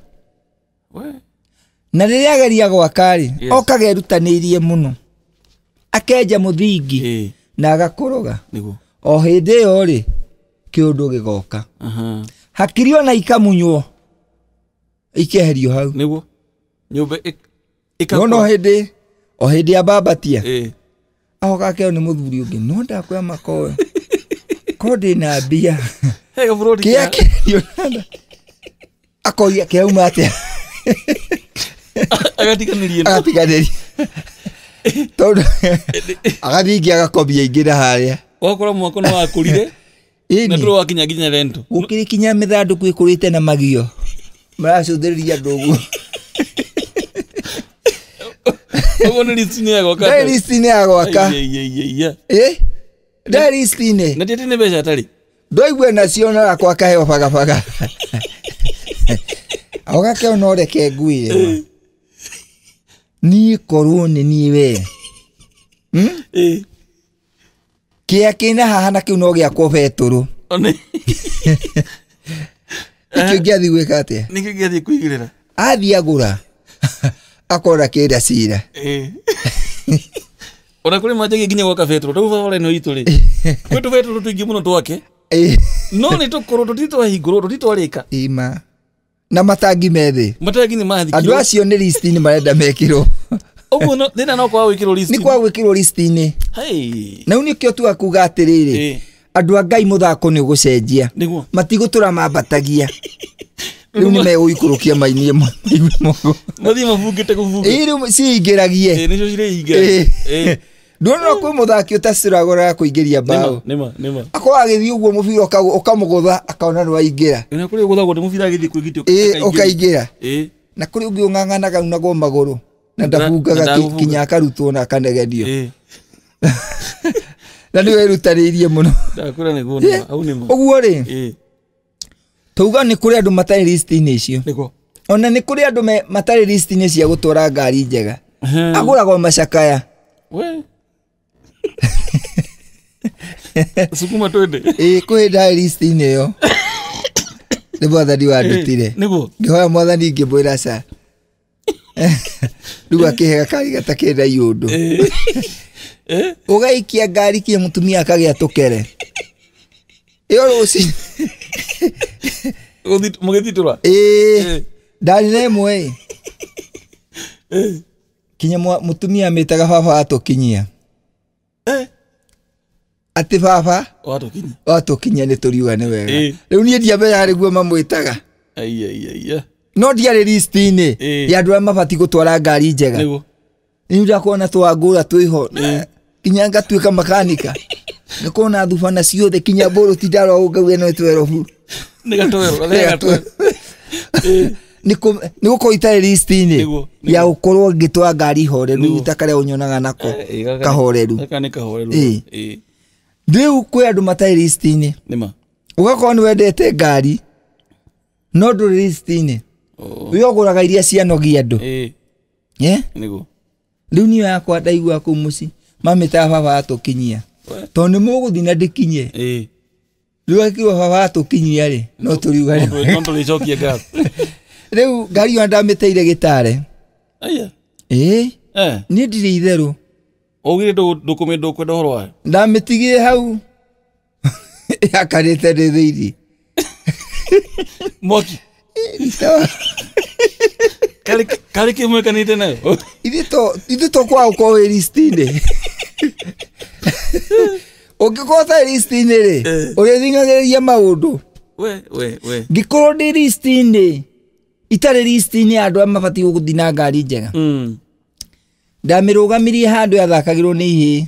na rä ageria gwaka-rĩ yes. okaga erutanĩirie mũno akenja mũthingi hey. na agakũrũga o hĩndĩ ĩyo-rĩ kĩũndũ gĩgoka uh -huh. hakiri ona ikamunywo ikeherio hau nĩguo nyũmba no hĩndĩ o hĩndĩ ambambatia hey. ahoka akeo nĩ mũthuri ũngĩ no ndakwya makoyo ko ndĩ na mbia kĩa kĩrio akoria kĩauma atĩa agatiganirie agatiganirie tondå agathiä na harä a wakora mwako nä wakå rire na wakinya nginya rento gå kä rä kinya mä thandå kå ä kå rä te na magio maracåthä rä ria andå guo na mbeca ndoigue nacio ke ona ũreke ngui ĩyo eh. niĩ korwo nĩ niĩ we hmm? eh. kĩa kĩna haha na kĩu no gĩakwo betũrũ nĩkĩo eh. ngĩathiĩ gwĩka atĩa nĩkĩo ngĩathiĩ kũigĩrĩra athiĩ agũra akona kĩrĩa cira ona kũrĩ manjagia nginya gwaka betũrũ rĩu bara no itũ rĩ kwĩ tũbetũrũ tũingĩ mũno twake no nĩ tũkũrũ tũti twahingũrwo tũti twarĩka ima na matangi methi matangi andå acio nä listinä marenda mekirwo åguo kwa na no gwä kä rwo nä kwaga gwä kä na u kä o tu akuga atä rä rä andå a ngai må thako nä å gå cenjia matigå tå ra mambatagia rä u nä megå ikå rå kia mainie maigui mogo u ciingä ragie ndona kwi muthaki utaciragora kuingiria mbao akorwo agithii uguo mubira ukamugutha akona ni waingira ukaingira na kuri ungi ung'ang'anaga unagwo maguru na ndabungaga kinya akarutwo na akanegenio na nä werutanä muno uguo rä tauga nä kå rä andå matarä listinä icio ona nä kå rä andå matarä listinä cia gå twara ngari njega agå ragwo macakaya sukuma twende ä kwä ndarä yo nä mwathani wandutire ngä hoya mwathani ngä mwä ra ca rä u akä hega karigata gatakä na iå ndå å gaikia ngari kä må tumia akagä a tå kere ä yo rå ci må gä thitå ra ä ndarä na ä mweä kinya må tumia mä taga baba atå kinyia atä baba kinya nä tå riuga nä wega rä u niä ndiambe yarä guo mamwä taga no ndiarä listinä ya andå arä a mabati gå twara ngari njega nä u ndakorwona twangå ra twä ho kinya ngatuä ka makanika nä kona thubana ciothe kinya mbå rå tindarwa å ngauga no twero buru nä gatwerå nä gå korwo itarä listinä ya gå korwo ngä twara ngari horeru itakarä a å nyonaga nako eh, eh, kahoreru rä u kwä andå matarä listinä å gakorwo nä wendete ngari no ndå rä listinä wä ogå raga iria cianogia andå rä u niä yakwa ndaigua kå må ci mamä ta baba atå kinyia tondå nä må gå thiä na ndä kinye rä u akirwo baba atå kinyia rä no tå riuga rä u ngari yo ndamiteire gitare aya eh eh ni ndire itheru ugire ndukumi ndukwenda horo wayo ndamitigie hau yakarite ndi thiiri moki karä kä mwekanä te nayo ithuä tokwaga korwo wä listinä å ngä korwo ta listinä rä å rä thingagä rä ria maå ndå ngä korwo ndä listinä itarä listinä ya andå arä mabatiä gå thiä na ngari njega hmm. ndamä rå gamirie handå yathakagä rwo nä ihä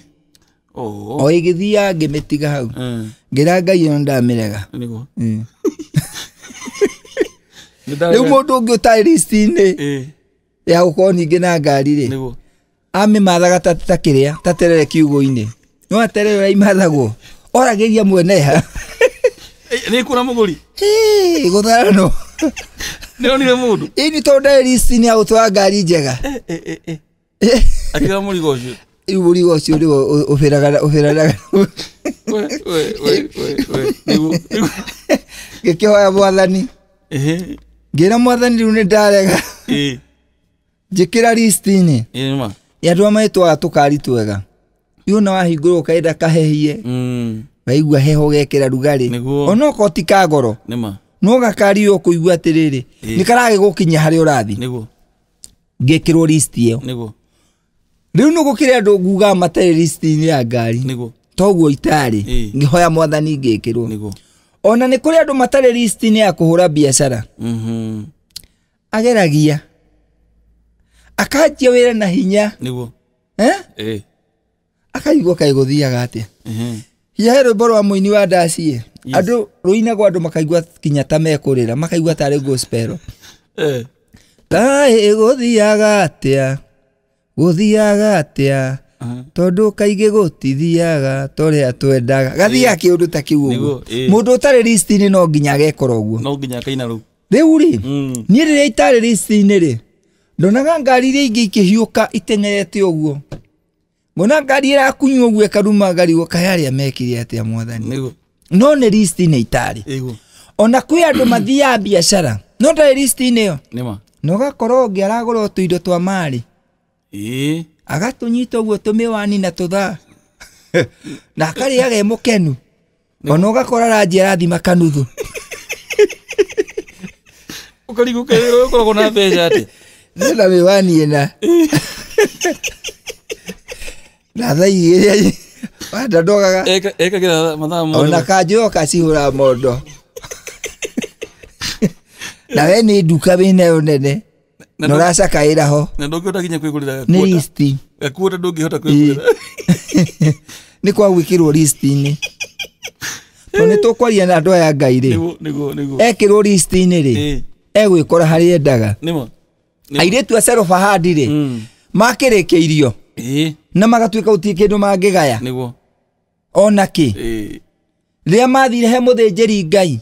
o ä gä thia ngä mä tiga hau ngä ra ngai ä no ndamä rega rä u må ndå å ngä å tarä listinä ya gå korwo ningä na ngari rä amä mathaga ta kä rä a ta terere kiugå-inä no aterere rä a imathagwo oragä ria mweneha nä kå ra må gå ri gå thara nionire mundu ini tondu ndari ni auto ya ngari njega eh, eh, eh, akiga murigo ucio riu murigo ucio riu ubiraga ubiraga ngikioya mwathani ngina mwathani riu ni ndarega njikira listini yandwa maitwaga tukari twega riu na wahingurwo ukaenda kahehie mm. waigua heho gekira rugari onokorwo ti kagoro no yo kuigua atiriri ni karage gukinya hari urathi niguo ngekirwo list yo niguo riu no gukire andu guga matari list ni ya ngari niguo toguo itari ngihoya mwathani ngikirwo niguo ona nä kå rä andå list ni ya kå hå ra mm ageragia akajia wä ra na hinya eh? eh. akaigua kaä thiaga atä hiahe rwä må ini wa ndaciä andå rå inagwo andå makaigua kinya ta mekå rä ra makaigua tarä ngå kaä gå eh. thiaga atä a gå thiaga atä a uh-huh. tondå kaingä gå tithiaga torä a twendaga gathiaga kä å ndå ta kä u å guo må ndå å tarä listinä no nginya agekora å guo rä u rä mm. niä rä rä a itarä listinä rä ndonaga ngari iria ingä ikä hiå iteng'erete å guo ngona ngari ä rakunywa å guo ĩkaruma ngari guo a mekire atä a mwathani no nä listinä itarä ona kwä andå mathia biacara no ndarä listinä ä na ågakorwo å ngä aragå ra tå twa marä agatå nyita å guo tå mä wani na tå thaa na akarä age må kenu ona å gakora ranji arathima kanuthu å karigå å koragwo na mbeca atä nä mä wani ä na na thaa Ah, ndandogaga ekagira mathaa mothe ona kanjoka cihura mondo na we nä nduka wĩna nayo nene na ũracakaĩra racakaä ho na ndå ngä hota nĩ kwä gakuota nä kwagwä to nä tå kwaria na andå aya ngai rĩ ekĩrwo rwo listinä rä egwä kora harä endaga airĩtu acerobahandi rĩ mm. makĩrĩkĩirio makä rä kä irio na magatuä ka kĩndũ mangĩgaya kä ndå mangä gaya onakä kä rä a mathire he må thä njä ngai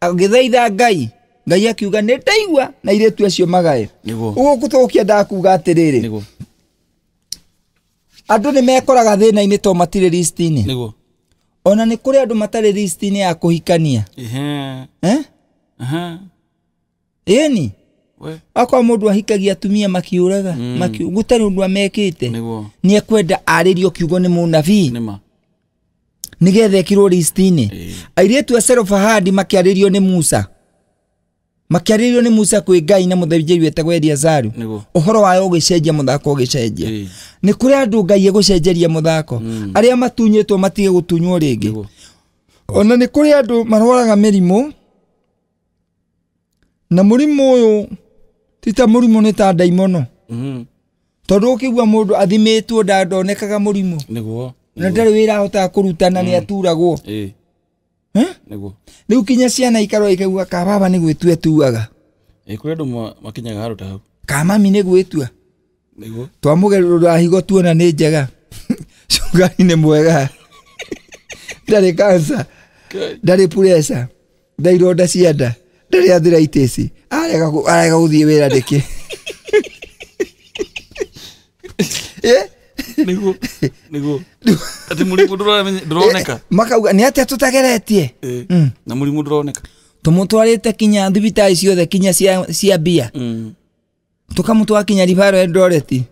agä thaitha ngai ngai akiuga nä ndaigua na irä tu acio magae å gå tå kia ndakuga atä rä rä andå nä mekoraga thä nainä to matirä ona nä kå rä andå matarä listinä ya kå hikania äni akorwo må ndå ahikagia atumia makiå raga mm. gå tarä å ndå amekä te nä ekwenda arä rio kiugo nä må nabii nigetha ekirwo listinĩ airĩtu a serofahadi makĩarĩrio nĩ musa makiaririo ni musa kwĩ ngai na mũthenjeri wetagwo eliazaru ũhoro wayo ũgĩcenjia mũthako ũgĩcenjia nĩ kũrĩ andũ ngai egũcenjeria mũthako mm. arĩa matunyĩtwo matige gũtunywo rĩngĩ ona nĩ kũrĩ andũ marwaraga mĩrimũ na mũrimũ ũyũ ti ta mũrimũ nĩ ta ndaimono mm-hmm. tondũ ũkĩigua mũndũ athimĩtwo ndandonekaga ndonekaga mũrimũ na ndarä wä ra ahotaga kå rutana nä aturagwo rä u kinya ciana ikarwa ikaigua ka baba nä gwä tua etuaga ka mami nä gwä tua twamå gerå ra higo tuona nä njega cugari nä mwega ndarä kansa ndarä puresa ndaironda cianda ndarä athiraitĩci arega gå thiä wä ra ndä kä niguo eh, eh, mm. na murimu tumutwarite kinya thibitari ciothe kinya cia bia mm. tukamutwa kinya rivaro endoreti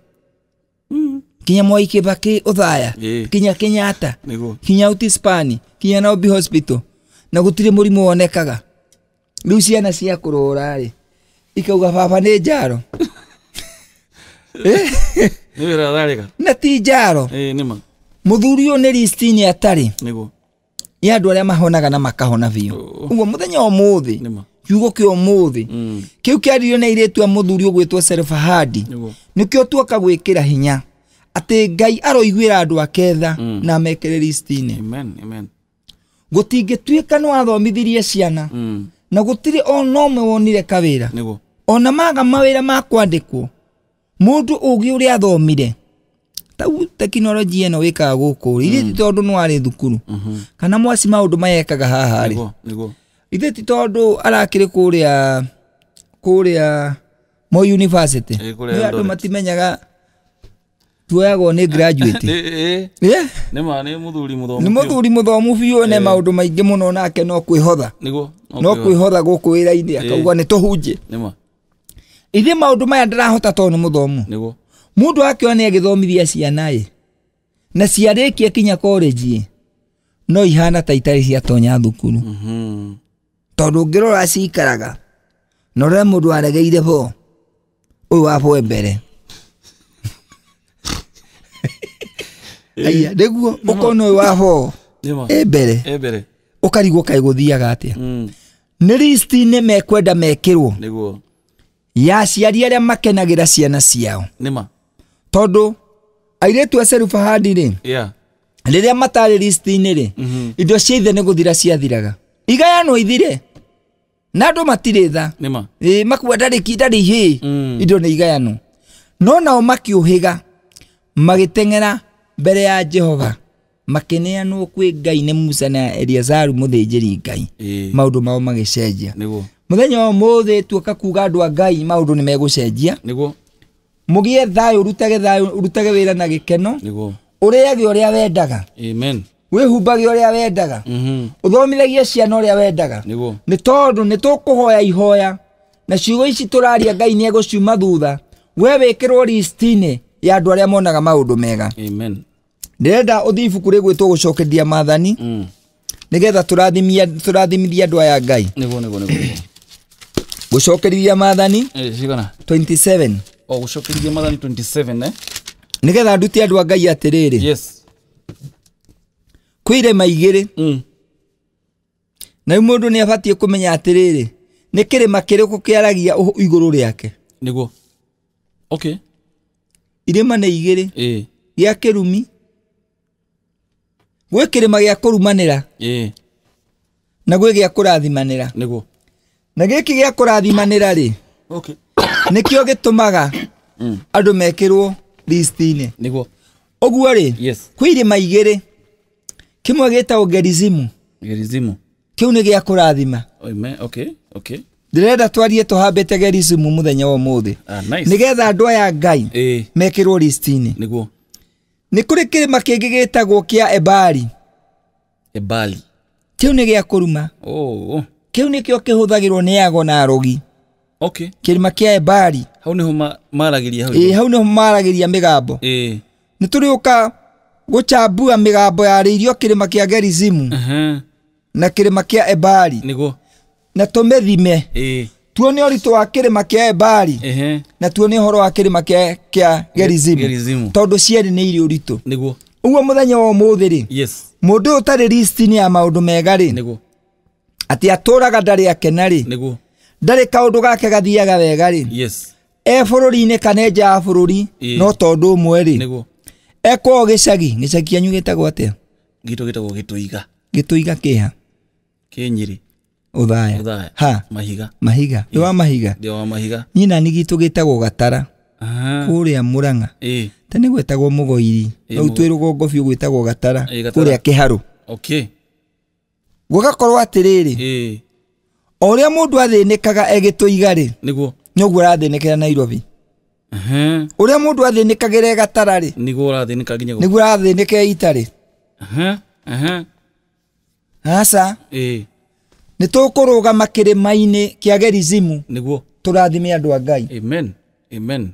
mm. kinya mwai kibaki uthaya eh. kinya kenyatta kinya utispani kinya naobi hospital na gutire murimu wonekaga riu ciana ciakurura ri ikauga baba ni njaro na ti njaro nä ma muthuri å nä ristini atarä nä andå arä a mahonaga na makahona biå guo må thenya å må thä kiugo kä å må thä kä u kä na irä a må thuri å gwä two selfahadi nä kä o tuoka gwä kä ra hinya atä ngai aroiguä ra andå aketha mm. na mekere ristini gå tingä tuä ka nä wathomithirie ciana mm. na gå tirä ona å wonire kawä ra ona maga mawä ra makwandä kwo mundu ugi uria athomire tau tekinoronjia ena wikaga guku ri ithe ti mm. tondu thukuru mm-hmm. kana mwasi maundu mayekaga haha ri ithe ti tondu arakiri kuria kuria mo university ni andu matimenyaga tuoyagwo nä graduate nä muthuri muthomu biå ne maå ndå maingä må no nake no kwä no kwä hotha gå kå akauga nä tå ithi maundu maya ndirahota to ni muthomu niguo mundu akio ni agithomithia ciana i na ciarikia kinya college no ihana ta itarĩ ciatonya thukuru mm -hmm. tondũ ngĩrora cikaraga na ũrĩa mũndũ aregeire bo ũyũ wabwe mbere aya nĩguo ũkona ũyũ wabo ebere mbere e kai guthiaga atia mhm ni listi nĩ mekwenda mekĩrwo ya aciari arĩa makenagĩra ciana ciao tondũ airĩtu a serubahadi rĩ yeah. rĩrĩa matarĩ listinĩ rĩ mhm. indo cia ithe nĩ gũthira ciathiraga igayanwo ithire na andũ matirĩ tha e, makua ndarĩki ndarĩ ihĩ mm. indo nĩ igayanwo no nao makĩũhĩga magĩteng'era mbere ya jehova makĩneanwo kwĩ ngai nĩ musa na eliazaru mũthĩnjĩri ngai e. maũndũ mao magĩcenjia muthenya umuthi tuoka kuga andu a ngai maundu ni megucenjia niguo mugie thayo urutage thayo urutage wira na gikeno niguo uriage uria wendaga amen wihumbage uria wendaga uthomithagie mhm. ciana uria wendaga ni tondu ni hoya ihoya na ciugo ici turaria ngai ni eguciuma thutha we wikirwo listine ya andu aria monaga maundu mega amen ndirenda uthii ibuku rigwitwo gucokeria maathani mm. nigetha turathimithia andu aya ngai gå cokeriria mathani o gucokerithia maathani 27 eh nigetha ndutie a ngai atiriri yes kwä irema igä rä mm. na rä u må ndå nä abatiä kå menya atä rä rä nä kä rä ma kä rä kå kä aragia igå rå rä ake nä guo okay. irĩma nä igä rä gä a kä rumi gwä kä rä ma gä a kå rumanä ra na gwä gä a kå rathimanä ra nä guo na gä kä gä a kå rathimanä ra rä nä kä o gä tå maga mm. andå mekä mekärwo listinä å guo rä kwä irä maigä rä kä mwe gä tagwo gerizimu kä u nä gä a kå rathima ndä renda twarie tå hambä te gerizimu må oh, thenya wa må thä ah, nä getha andå aya ngai eh. mekä rwo listinä nä kå rä kä rä ma ngä gä tagwo kä a ebari kä u nä gä a kå ruma oh, oh kä u nä kä o kä hå thagä nä ago na arogi okay. kä rä kä ebari hau nä ho maragä ria e, hau nä ho maragä ria mä gambo e. nä tå rä å ka gå cambua mä gambo yarä irio kä rä ma kä a gerizimu na kä rä ma kä a ebari na tå mä thime e tuone ũritũ wa kĩrĩma kĩa ebari uh -huh. na tuone horo wa kĩrĩma kĩa kĩa gerizimu tondũ cierĩ nĩ irĩ ũritũ nĩguo ũguo mũthenya wa ũmũthĩ rĩ yes. mũndũ ũyũ ũtarĩ listi-inĩ ya maũndũ mega rĩ atä atåraga ndarä akena-rä ndarä kaå gake gathiaga wega-rä e bå rå ri kana e nja ya bå rå ri no tondå å mwe-rä ekwao gä cagi gä cagi anyu gä tagwo atä a gitå gä tå iga iga kä ha kä nyä ha mahiga mahiga yeah. wa mahiga wa mahiga niĩ nani gitũ gĩtagwo gatara kũrĩa mũrang'a e. tene gwetagwo mũgoiri e, no itwĩ rũgongo biũ gwĩtagwo gatara e, kũrĩa kĩharũ okay gugakorwo atiriri eh o mundu athinikaga egituiga ri niguo niguo rathinikira Nairobi ehe o ria mundu athinikagira egatara ri niguo rathinika nginya niguo rathinika itari ehe hasa eh nä tå kå rå gama kä niguo tå rathime andå a ngai amen amen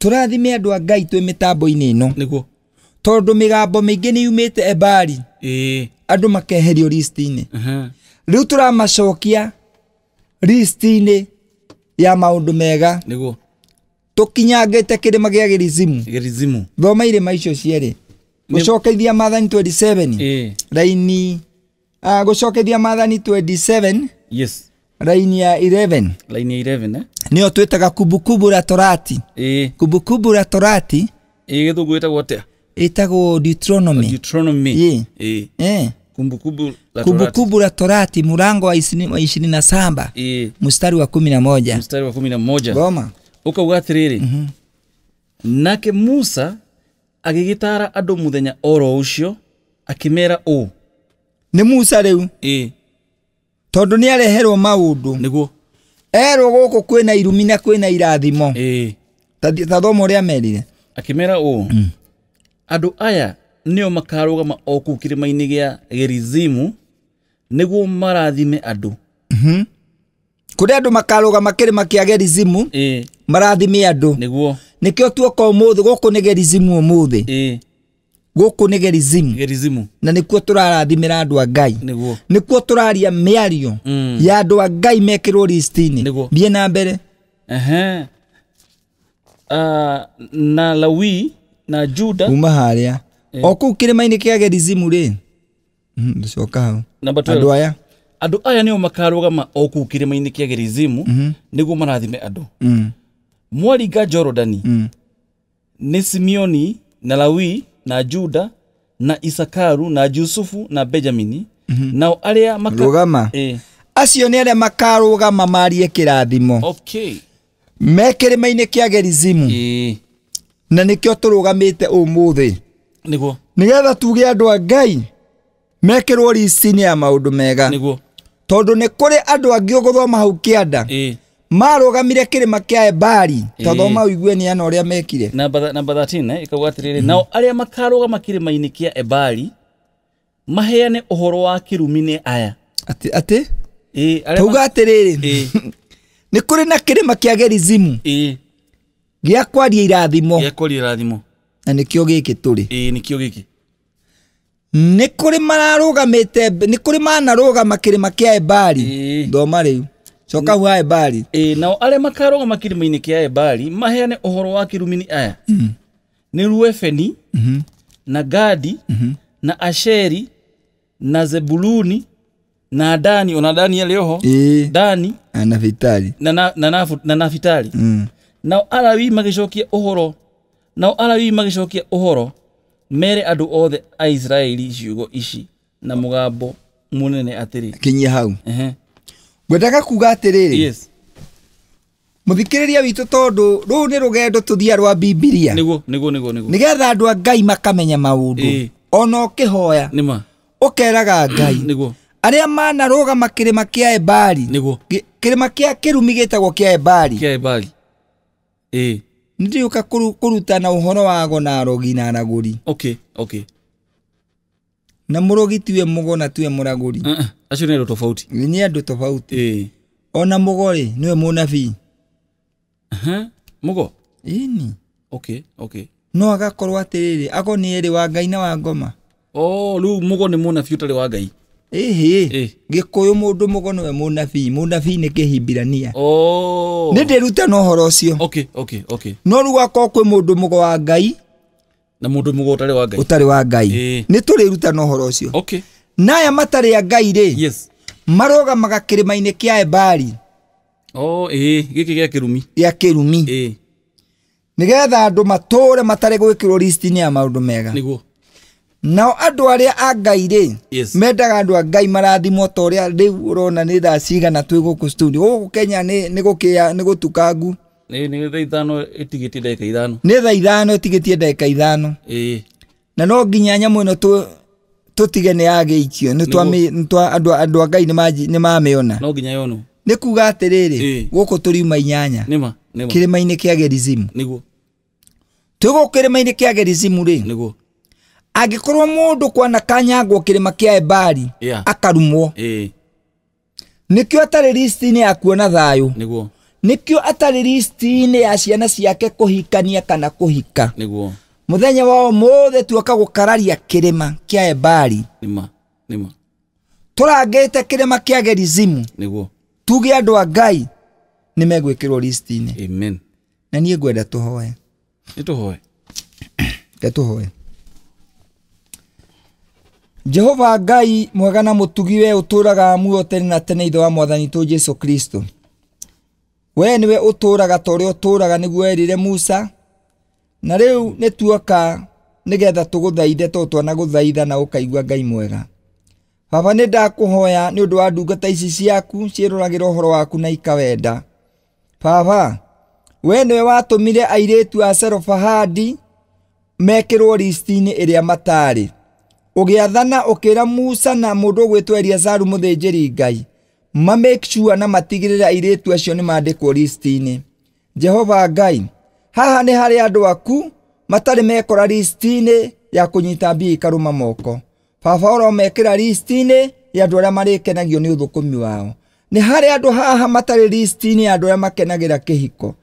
tå rathime a ngai twä mä niguo tondå migambo gambo mä ingä nä yumä te andå makeherio listinä rä u tå ramacokia listinä ya maå ndå mega nä tå kinyangäte kä rä ma gä a gerizimu thoma irä ma icio cierä gå cokeithia maathani 27 raini gå cokeithia maathani 27 yes raini ya 11 raini ya 11 eh? nä yo twä taga kubukubu ratorati kubukubu ratorati torati ä gä thå ngå ä tagwo atä itagwo Deuteronomy Deuteronomy eh eh kumbukumbu la kumbu Torati kumbukumbu la Torati mlango wa 27 eh mstari wa 11 mstari wa 11 goma ukauga atiriri mm -hmm. nake Musa agigitara andu muthenya oro ucio akimera u ni Musa riu eh tondu ni areherwo maundu niguo erwo guku kwina irumi na kwina irathimo eh tathomo ria merire akimera u mm andå aya nĩo makarũgama o kũu kĩrĩma-inĩ gĩa gerizimu nĩguo marathime andũ mhm. kũrĩa andũ makarũgama kĩrĩma kĩa gerizimu marathime andũ nĩguo nĩkĩo tuoka ũmũthĩ gũkũ nĩ gerizimu ũmũthĩ gũkũ nĩ gerizimu gerizimu na nĩkuo tũrarathimĩra andå a ngai nĩguo tå raria mĩario mm. ya andå a ngai mekĩrwo listinĩ nĩguo thiĩ na mbere ah, na lawi na juda kuma harĩa yeah. o kũu kĩrĩma-inĩ kĩa gerizimu rĩ hmm, ndũcoka mm, hau andũ aya andũ aya ni makaruga ma o kũu kĩrĩma-inĩ kĩa gerizimu mm -hmm. nĩguo marathime andũ mm. ga jordani mm. nĩ simeoni na lawi na juda na isakaru na jusufu na benjamini mm -hmm. nao arĩa makarũgama eh. acio nĩ arĩa makarũgama marie kĩrathimo okay. me kĩrĩma-inĩ kĩa gerizimu eh na nikio turugamite ũmũthĩ niguo nigetha tuge andu a ngai mekĩrwo ricini ya maũndũ mega niguo tondũ nĩ kũrĩ andu angĩ ũgũthoma hau kianda e. marũgamire kĩrĩma kĩa ebari e. tathoma ũigue nĩ ana ũrĩa mekire namba thatine eh, ĩkauga atĩrĩrĩ mm. nao arĩa makarũgama kĩrĩma-inĩ kĩa ebari maheane uhoro wa kĩrumi nĩ aya atĩ atĩ e, tauga atĩrĩrĩ ni kuri na kĩrĩma kĩa gerizimu gä akwaria irathimo gä akwaria irathimo na nä kä o gä kä tå rä ä nä kä o gä kä nä kå rä mararå te nä kå rä manarå gama kä rä ma kä a ebari thoma rä u coka hu a ebari ä nao arä a makarå gama kä rä ma-inä kä a ebari maheane å horo wa kä rumini aya mm. Mm-hmm. nä ruefeni mm-hmm. na gadi mm-hmm. na asheri na zebuluni na dani ona dani alioho e, dani na nafitali na, na, na, na, na nafitali mm nao alawii magĩcokia ũhoro nao alawii magĩcokia ũhoro mere andũ othe a isiraeli ciugo ici na mũgambo mũnene atĩrĩ kinyia hau ngwendaga kuga atĩrĩrĩ yes. mũthikĩrĩria witũ tondũ rũu nĩ rũgendo tũthia rwa bibilia nĩguo nĩguo nĩguo nĩguo nĩgetha andũ a ngai makamenya maũndũ ona ũkĩhoya nĩma ũkeraga ngai nĩguo arĩa manarũgama kĩrĩma kĩa ebari nĩguo kĩrĩma kĩa kĩrumi gĩtagwo kĩa ebari kĩa ebari ĩĩ ndirĩ ũka kũrutana ũhoro wa ago na arogi na aragũri okay okay na mũrogi tiwe mũgo na tiwe mũragũri acio nĩ andũ tofauti nĩ andũ tofauti ĩĩ ona mũgo rĩ nĩwe mũnabii mũgo ĩni okay okay no agakorwo atĩrĩrĩ ago nĩ erĩ wa ngai na wa ngoma o rĩu mũgo nĩ mũnabii ũtarĩ wa ngai ihi må mundu må niwe munabii munabii ni kihibirania ndä ndiruta na å cio no kwä må ndå må go wa ngai na mundu mugo utari wa ngai utari wa ngai ni turiruta na uhoro ucio naya matarä a ngai ri marogamaga kirima-ini kia ebari giki gia kirumi gia kirumi nigetha andu mature matari gwikirwo ni ya ndå mega niguo nao andå arä a a yes. mendaga andå a ngai marathimwo ta å rä a rä u å rona nä thaa cigana twä gå kå studio gå kå kenya nä gå kä a nä gå tukangu nä thaa ithano ä tie ndagä ka ithano na no nginya nyamå ä no tå tige nä yagä ikio andå a ngai nä mamä ona nä kuga atä rä rä gå kå tå riuma inyanya kä rä ma-inä kä agerizimu nä twä gå kä rä ma-inä kä agerizimu rä angikorwo mundu kwana kanyagwo kirima kia ebali yeah. akarumwo e. nikio atari listini ya kuona thayo niguo nikio atari listini ya ciana ciake kuhikania kana kuhika niguo muthenya wa umuthe tuoka gukararia kirima kia ebali nima nima turangite kirima kia gerizimu niguo tuge andu a ngai nä megwäkä amen na niä ngwenda tuhoe hoe nä tå hoe jehova ngai mwega na mũtugi we ũtũũraga muoyo tene na tene ithe wa mwathani tũ jesu kristo wee nĩwe ũtũũraga ta ũrĩa ũtũũraga nĩguo werire musa na rĩu nĩtuoka nĩgetha tũgũthaithe to twana gũthaitha na ũkaigua ngai mwega baba nĩ ndakũhoya nĩ ũndũ wa ndungata ici ciaku ciĩroragĩra ũhoro waku na ikawenda baba wee nĩwe watũmire airĩtu a serofahadi mekĩrwo listi inĩ ĩrĩa matarĩ ũgĩathana ũkĩra musa na mũndũ ũgwĩtwo eliazaru mũthĩnjĩri ngai sure na matigirira airĩtu acio nĩ mandĩkwo lisiti-inĩ jehova ngai haha nĩ harĩ andũ aku matarĩ mekora lisiti-inĩ ya kũnyita mbia karuma moko baba ũromekĩra lisiti-inĩ ya andũ arĩa marĩkenagio nĩ ũthũkũmi wao nĩ harĩ andũ haha matarĩ lisiti-inĩ ya andũ arĩa makenagĩra kĩhiko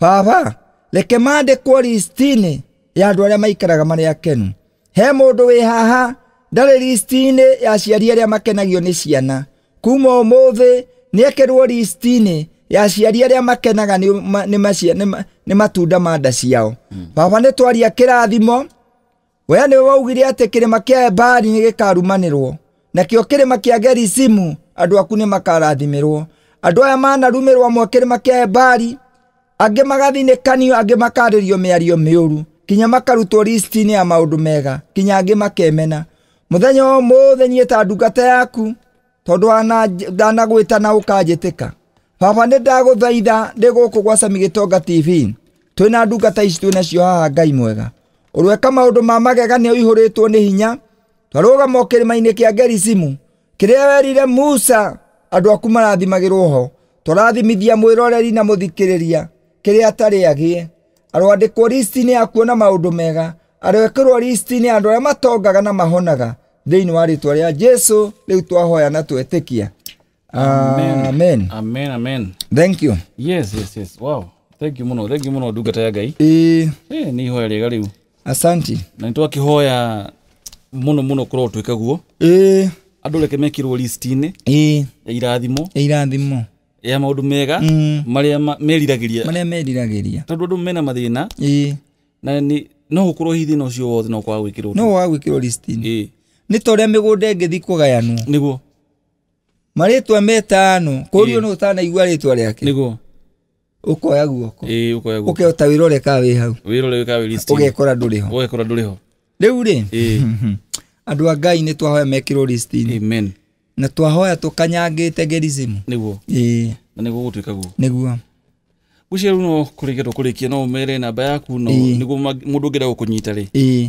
baba reke mandĩkwo lisiti-inĩ ya andũ arĩa maikaraga marĩ akenu he mundu wi haha ndarĩ listinĩ ya aciari arĩa makenagio ni ciana kuma ũmũthĩ ni ekĩrwo listinĩ ya aciari arĩa makenaga nĩ matunda ma nda ciao hmm. baba nĩ twaria kĩrathimo wee nĩ waugire atĩ kĩrĩma kĩa ebari nĩ gĩkarumanĩrwo nakĩo kirima kia gerisimu andũ aku nĩ makarathimirwo andũ aya manarumĩrwo amwe kĩrĩma kia ebari angĩ magathinĩkanio angĩ makarĩrio mĩario mĩũru kinya makarutwo lisitini ya maundu mega kinya angi makemena muthenya umuthe nie ta ndungata yaku tondu ndanagwita na ukanjitika baba nä ndagåthaitha ndä gå kå gwa Sammy TV twä na ndungata ici twä nacio haha ngai mwega å rweka ma magega nä å ihå hinya twarå gama kä rä ma-inä kä werire musa andũ aku marathimagä ho twarathimithia mwĩroreri na mũthikĩrĩria kĩrĩa rä agĩe arwandĩkwo listinĩ ya kuona maũndũ mega arwekĩrwo listinĩ ya andũ arĩa matongaga na mahonaga thĩinĩ wa rĩtwa rĩa jesu rĩu twahoya na twetĩkia amen. amen. amen, amen. thank you yes, yes, yes. Wow. thank må muno thank you muno ndungata ya ngai ĩĩ nä ihoya rä ga rä u asanti na nä twakä må no må no korwo twä kaguo andå reke mekirwo listinä ĩĩ ya irathimo irathimo ya maudu mega mm. maria meriragĩria maria meriragĩria tondũ andũ mena mathĩna na ni no ukuro hithi na ucio wothe no kwaga gwikirwo no waga gwikirwo listini ni toria migunda ingithi kugayanwo niguo maritwa metano kurio ni utanaigua ritwa riake niguo ukoya guoko ii ukoya guoko ukeota wirore ka wi hau wirore ka wi listini ugekora nduri ho ugekora nduri ho riu ri andu a ngai ni twahoya mekirwo listini amen na twahoya tukanyangite gerizimu niguo ii na niguo gutuika niguo gucia riu no kurigitwo kurikia no umere namba yaku no niguo mundu ngira gukunyita ri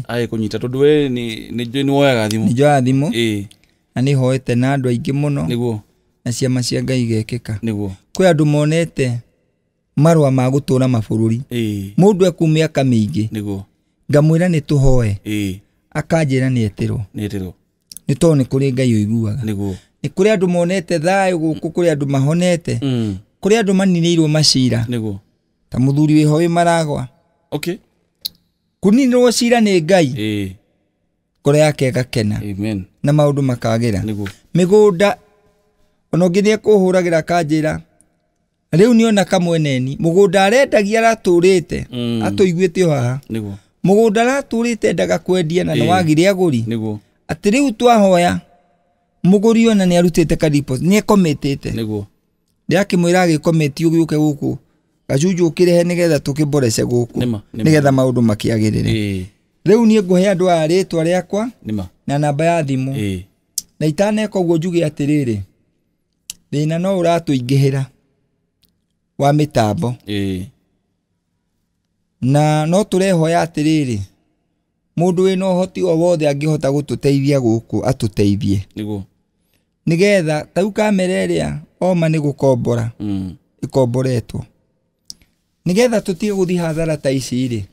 ai kunyita tondu we ni ni jo ni woyaga thimu ni jo thimu ii na ni hoete na andu aingi muno niguo na ciama cia ngai igekika niguo kwi andu monete marwa ma gutura mabururi mundu eku miaka miingi niguo ngamwira ni tuhoe akanjira ni etirwo ni etirwo ni tondå nä kå rä ngai å iguaga nä kå rä andå monete thayå gå kå kå rä andå mahonete mm. kå rä andå maninä irwo macira ta må thuri wä ho wä maragwa okay. kå ninä cira nä ngai eh. ngoro yake ĩgakena na maũndũ makagĩra mĩgũnda ona ũngĩ nĩ ekũhũragĩra kanjĩra rĩu nĩ ona kamweneni nda arendagia te mm. atũiguĩte haha aratå rä endaga kwendia na nĩ wagire agũri atä rä u twahoya må gå ri ona nä arutä te nä ekomätä te nä akä mwä ra agä kometi å gä å ke gå kå gacunjå å kä rehe nä getha tå kä mborece gå kå nä getha maå ndå makä agä rä re rä u niä ngå he andå aya rä twa rä akwa na namba ya thimå na itanekoguo å njuge atä rä rä thä na no å ratå ingä hä ra wa mä tambo na no tå rehoya atä rä rä mundu wina uhoti o wothe angihota gututeithia guku atuteithie niguo nigetha tau kamera iria oma ni gukombora mm. ikomboretwo nigetha tutige guthi hathara ta ici ri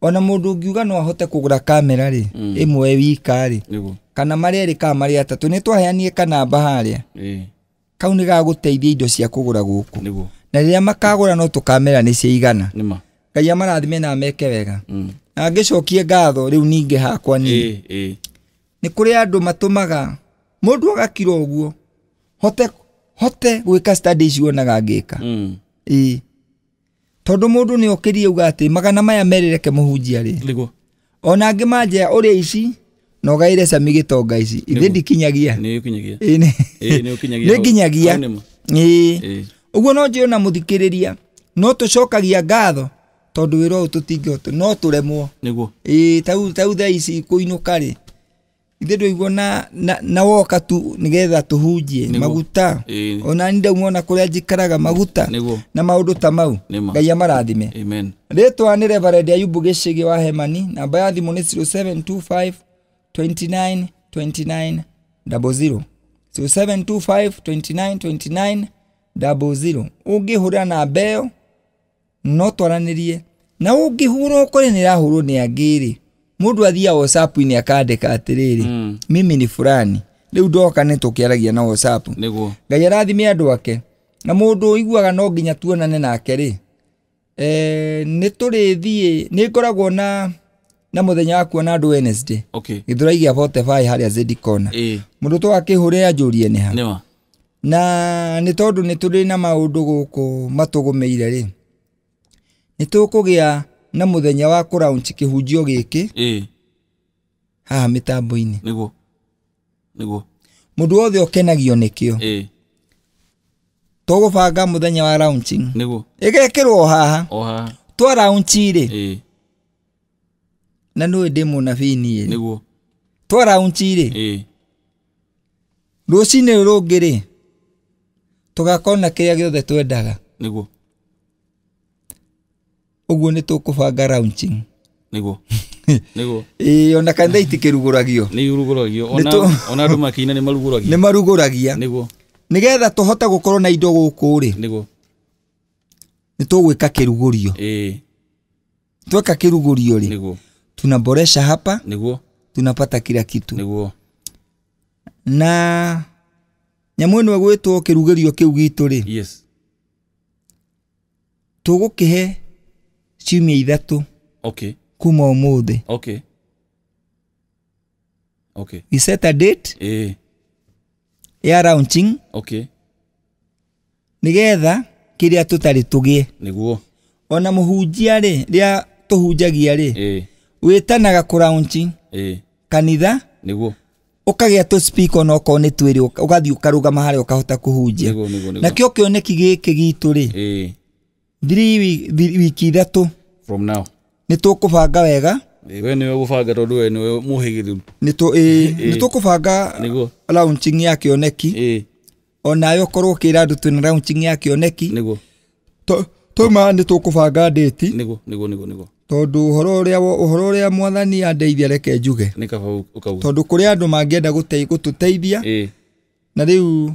ona mundu ngiuga no ahote kugura kamera ri imwe mm. imwe wika ri kana maria ri ka maria atatu ni twaheanie kana haria e. kau ni gaguteithia indo cia kugura guku na rä makagura no tukamera ni ciigana cia igana ngai amarathime na meke wega mm na ngicokie ngatho riu ninge hakwa ni e, ni kuri andu matumaga mundu agakira uguo hote hote gwika study cionaga ngika mm. e. ndå mundu ni okirie uga atä magana maya merereke muhunjia ri ona ngi manjia uria ici na ugaire cami tonga ici ithe ndikinyagia nginyagia uguo no thikä rä muthikiriria no cokagia ngatho tondu wira uyu tutingihota no turemwo niguo ii tau tau thaa si kuinuka ri ithe nduigua na, na, na woka tu nigetha tuhunjie maguta ona ni ndauma ona kuria njikaraga maguta Nigo. na maundu tamau ngai amarathime amen ritwa ni reverend ayubu gicigi wa hemani namba ya thimu ni 0725 29 29 00 0725 29 29 00 ungihurira na beo no twaranirie na ũngĩhũrwo kũrĩ ni rahũrwo ni agiri mudu athia athiaga whatsapp-inĩ akandĩka atiriri mm. mimi ni fulani rĩu doka ni tukiaragia na whatsapp nĩguo ngai mi andu ake na mudu ũiguaga no nginya tuonane nake ri eh, ee, ni turi tũrĩthiĩ ni ngoragwo na na muthenya wa kuona andũ Wednesday okay. gĩthurai gĩa Spotify harĩa azidi Kona e. mudu to akĩhũre ajurie ni ha niwa na ni tondu ni tũrĩ na maũndũ guku matũgũmĩire ri nä tå kå gä a na må thenya wa kå raunci kä hunjio gä kä haha mä tambo-inä må ndå wothe ũkenagio nä kä o banga må thenya wa launching nä guo ä gekä rwo haha twa raunchirä na nä ndä må na biniä nä twa raunchirä rå cinä rå ngä rä tå gakorwo na kä rä a gä othe twendaga uguo ni tukubanga launching niguo ona kanitha itikiruguragio niuruguragio ona andu nä ni maruguragia ni maruguragia niguo nigetha tuhote gukorwo na indo guku ri niguo ni tugwika kirugurio ii tweka kirugurio ri tuna boresha hapa niguo tunapata kila kitu niguo na rio kä u gitå rä tå ri yes tugukihe ciumia ithatå okay. kuma å må thä okay. okay. set a date eh. ya launching okay. nä getha kä rä a tå tarä tå gä e ona må hunjia rä rä a tå hunjagia rä eh. wä tanaga kå eh. kanitha nä guo a tå ona okorwo nä twä rä å gathiä å karå gama harä a å kahota kå hunjia nakä o kä oneki gä kä gitå rä ndiri ithatu from now nä tå kå banga wega nä gå banga tondå we nä må hä gä rä nä tå kå banga ya kä oneki onawe å korwo å kä ra andå twä na ya kä oneki toma nä tå kå banga ndäti tondå å horo å rä a mwathani andeithia reke njuge tondå kå rä andå mangäenda gå tå teithia na rä u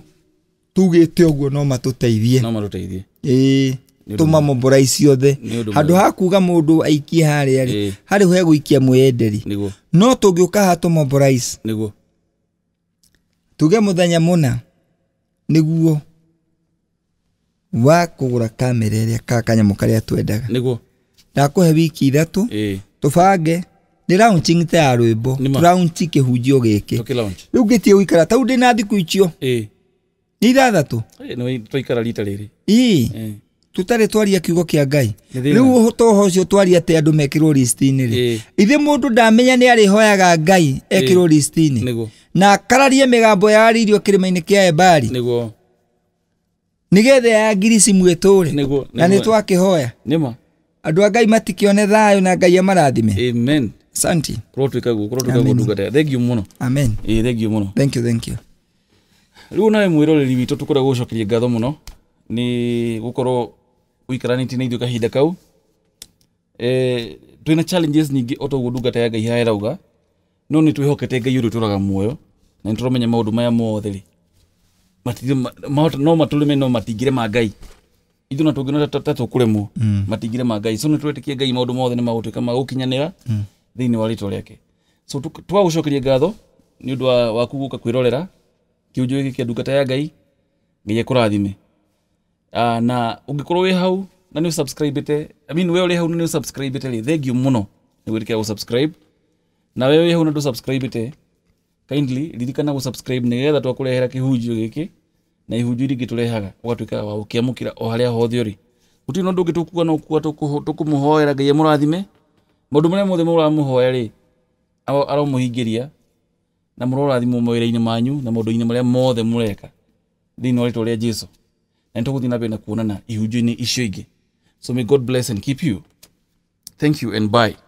tugä te å guo no matå teithie tuma må mbå ra iciothe handå ha kuga må ndå aikie harä arä harä he gå ikia mwĩyenderi no tå ngä å ka hatå må mbå ra ici tuge må thenya må na nä guo wa kå gå ra kamera ä rä a ka kanyamå karä a twendaga ndakå he wiki ithatå tå bange nä launching ta ya rwä mbo launch kä hunjio gä kä rä u ngä tie gå ikara tau ndä na thikå icio nä ithathatå tutarä twaria kiugo kä a ngai rä u toho å cio twari atä andå mekärwo listinä rä ithe må ndå ndamenya nä arä hoyaga ngai ekärwo listinä na akararie mä gambo yararĩirio kä rä ma-inä kä a ebari nä getha ya ngirisi mwätå rä na nä twakä hoya andå a ngai matikäone thayå na ngai amarathime amen santi kurotwika guo kurotwika guo ndungata thank you muno amen eh thank you muno thank you thank you riu nawe mwiroreri witå tå kå rä a gå cokeria ngatho må no nä gå korwo uikaranitinaithio kahinda kau e, eh, twina challenges nyingi o toguo ndungata ya ngai irauga no ni twä hokete ngai å rä raga muoyo na nä tå ramenya maå ndå maya mothe rä no matå no matingä ma ngai ithu na tå ngä na ta tå kå remwo matingä mm. ma ngai so nä twä kä ngai maå ndå mothe nä magå tuä ka magå kinyanä mm. wa rä two so twagå cokeria ngatho nä å ndå waku gå ka kwä rorera kä ndungata ya ngai ngai ekå rathime Ah, na ungikorwo wi hau na ni å I mean, we å hau na nä å subscribe-te rä thengiå må no nä subscribe na we wä hau na ndå subscribe kindly ririkana gå subscribe nä getha twakå rehera kä hunjio gä kä na ihunjio iria ingä tå rehaga å ka wa ukiamukira o harä a hothe å rä gå tirä na ndå å ngä tå kuga no kuga tå kå må hoera ngai amå e rathime maå ndå marä a mothe må ramå hoya rä aromå na må rorathimwo mawä ra-inä manyu na maå ndå-inä marä a mothe må reka thä inä wa rä two jesu na nitakuthi nabe na kuonana iujini ishoige so may god bless and keep you thank you and bye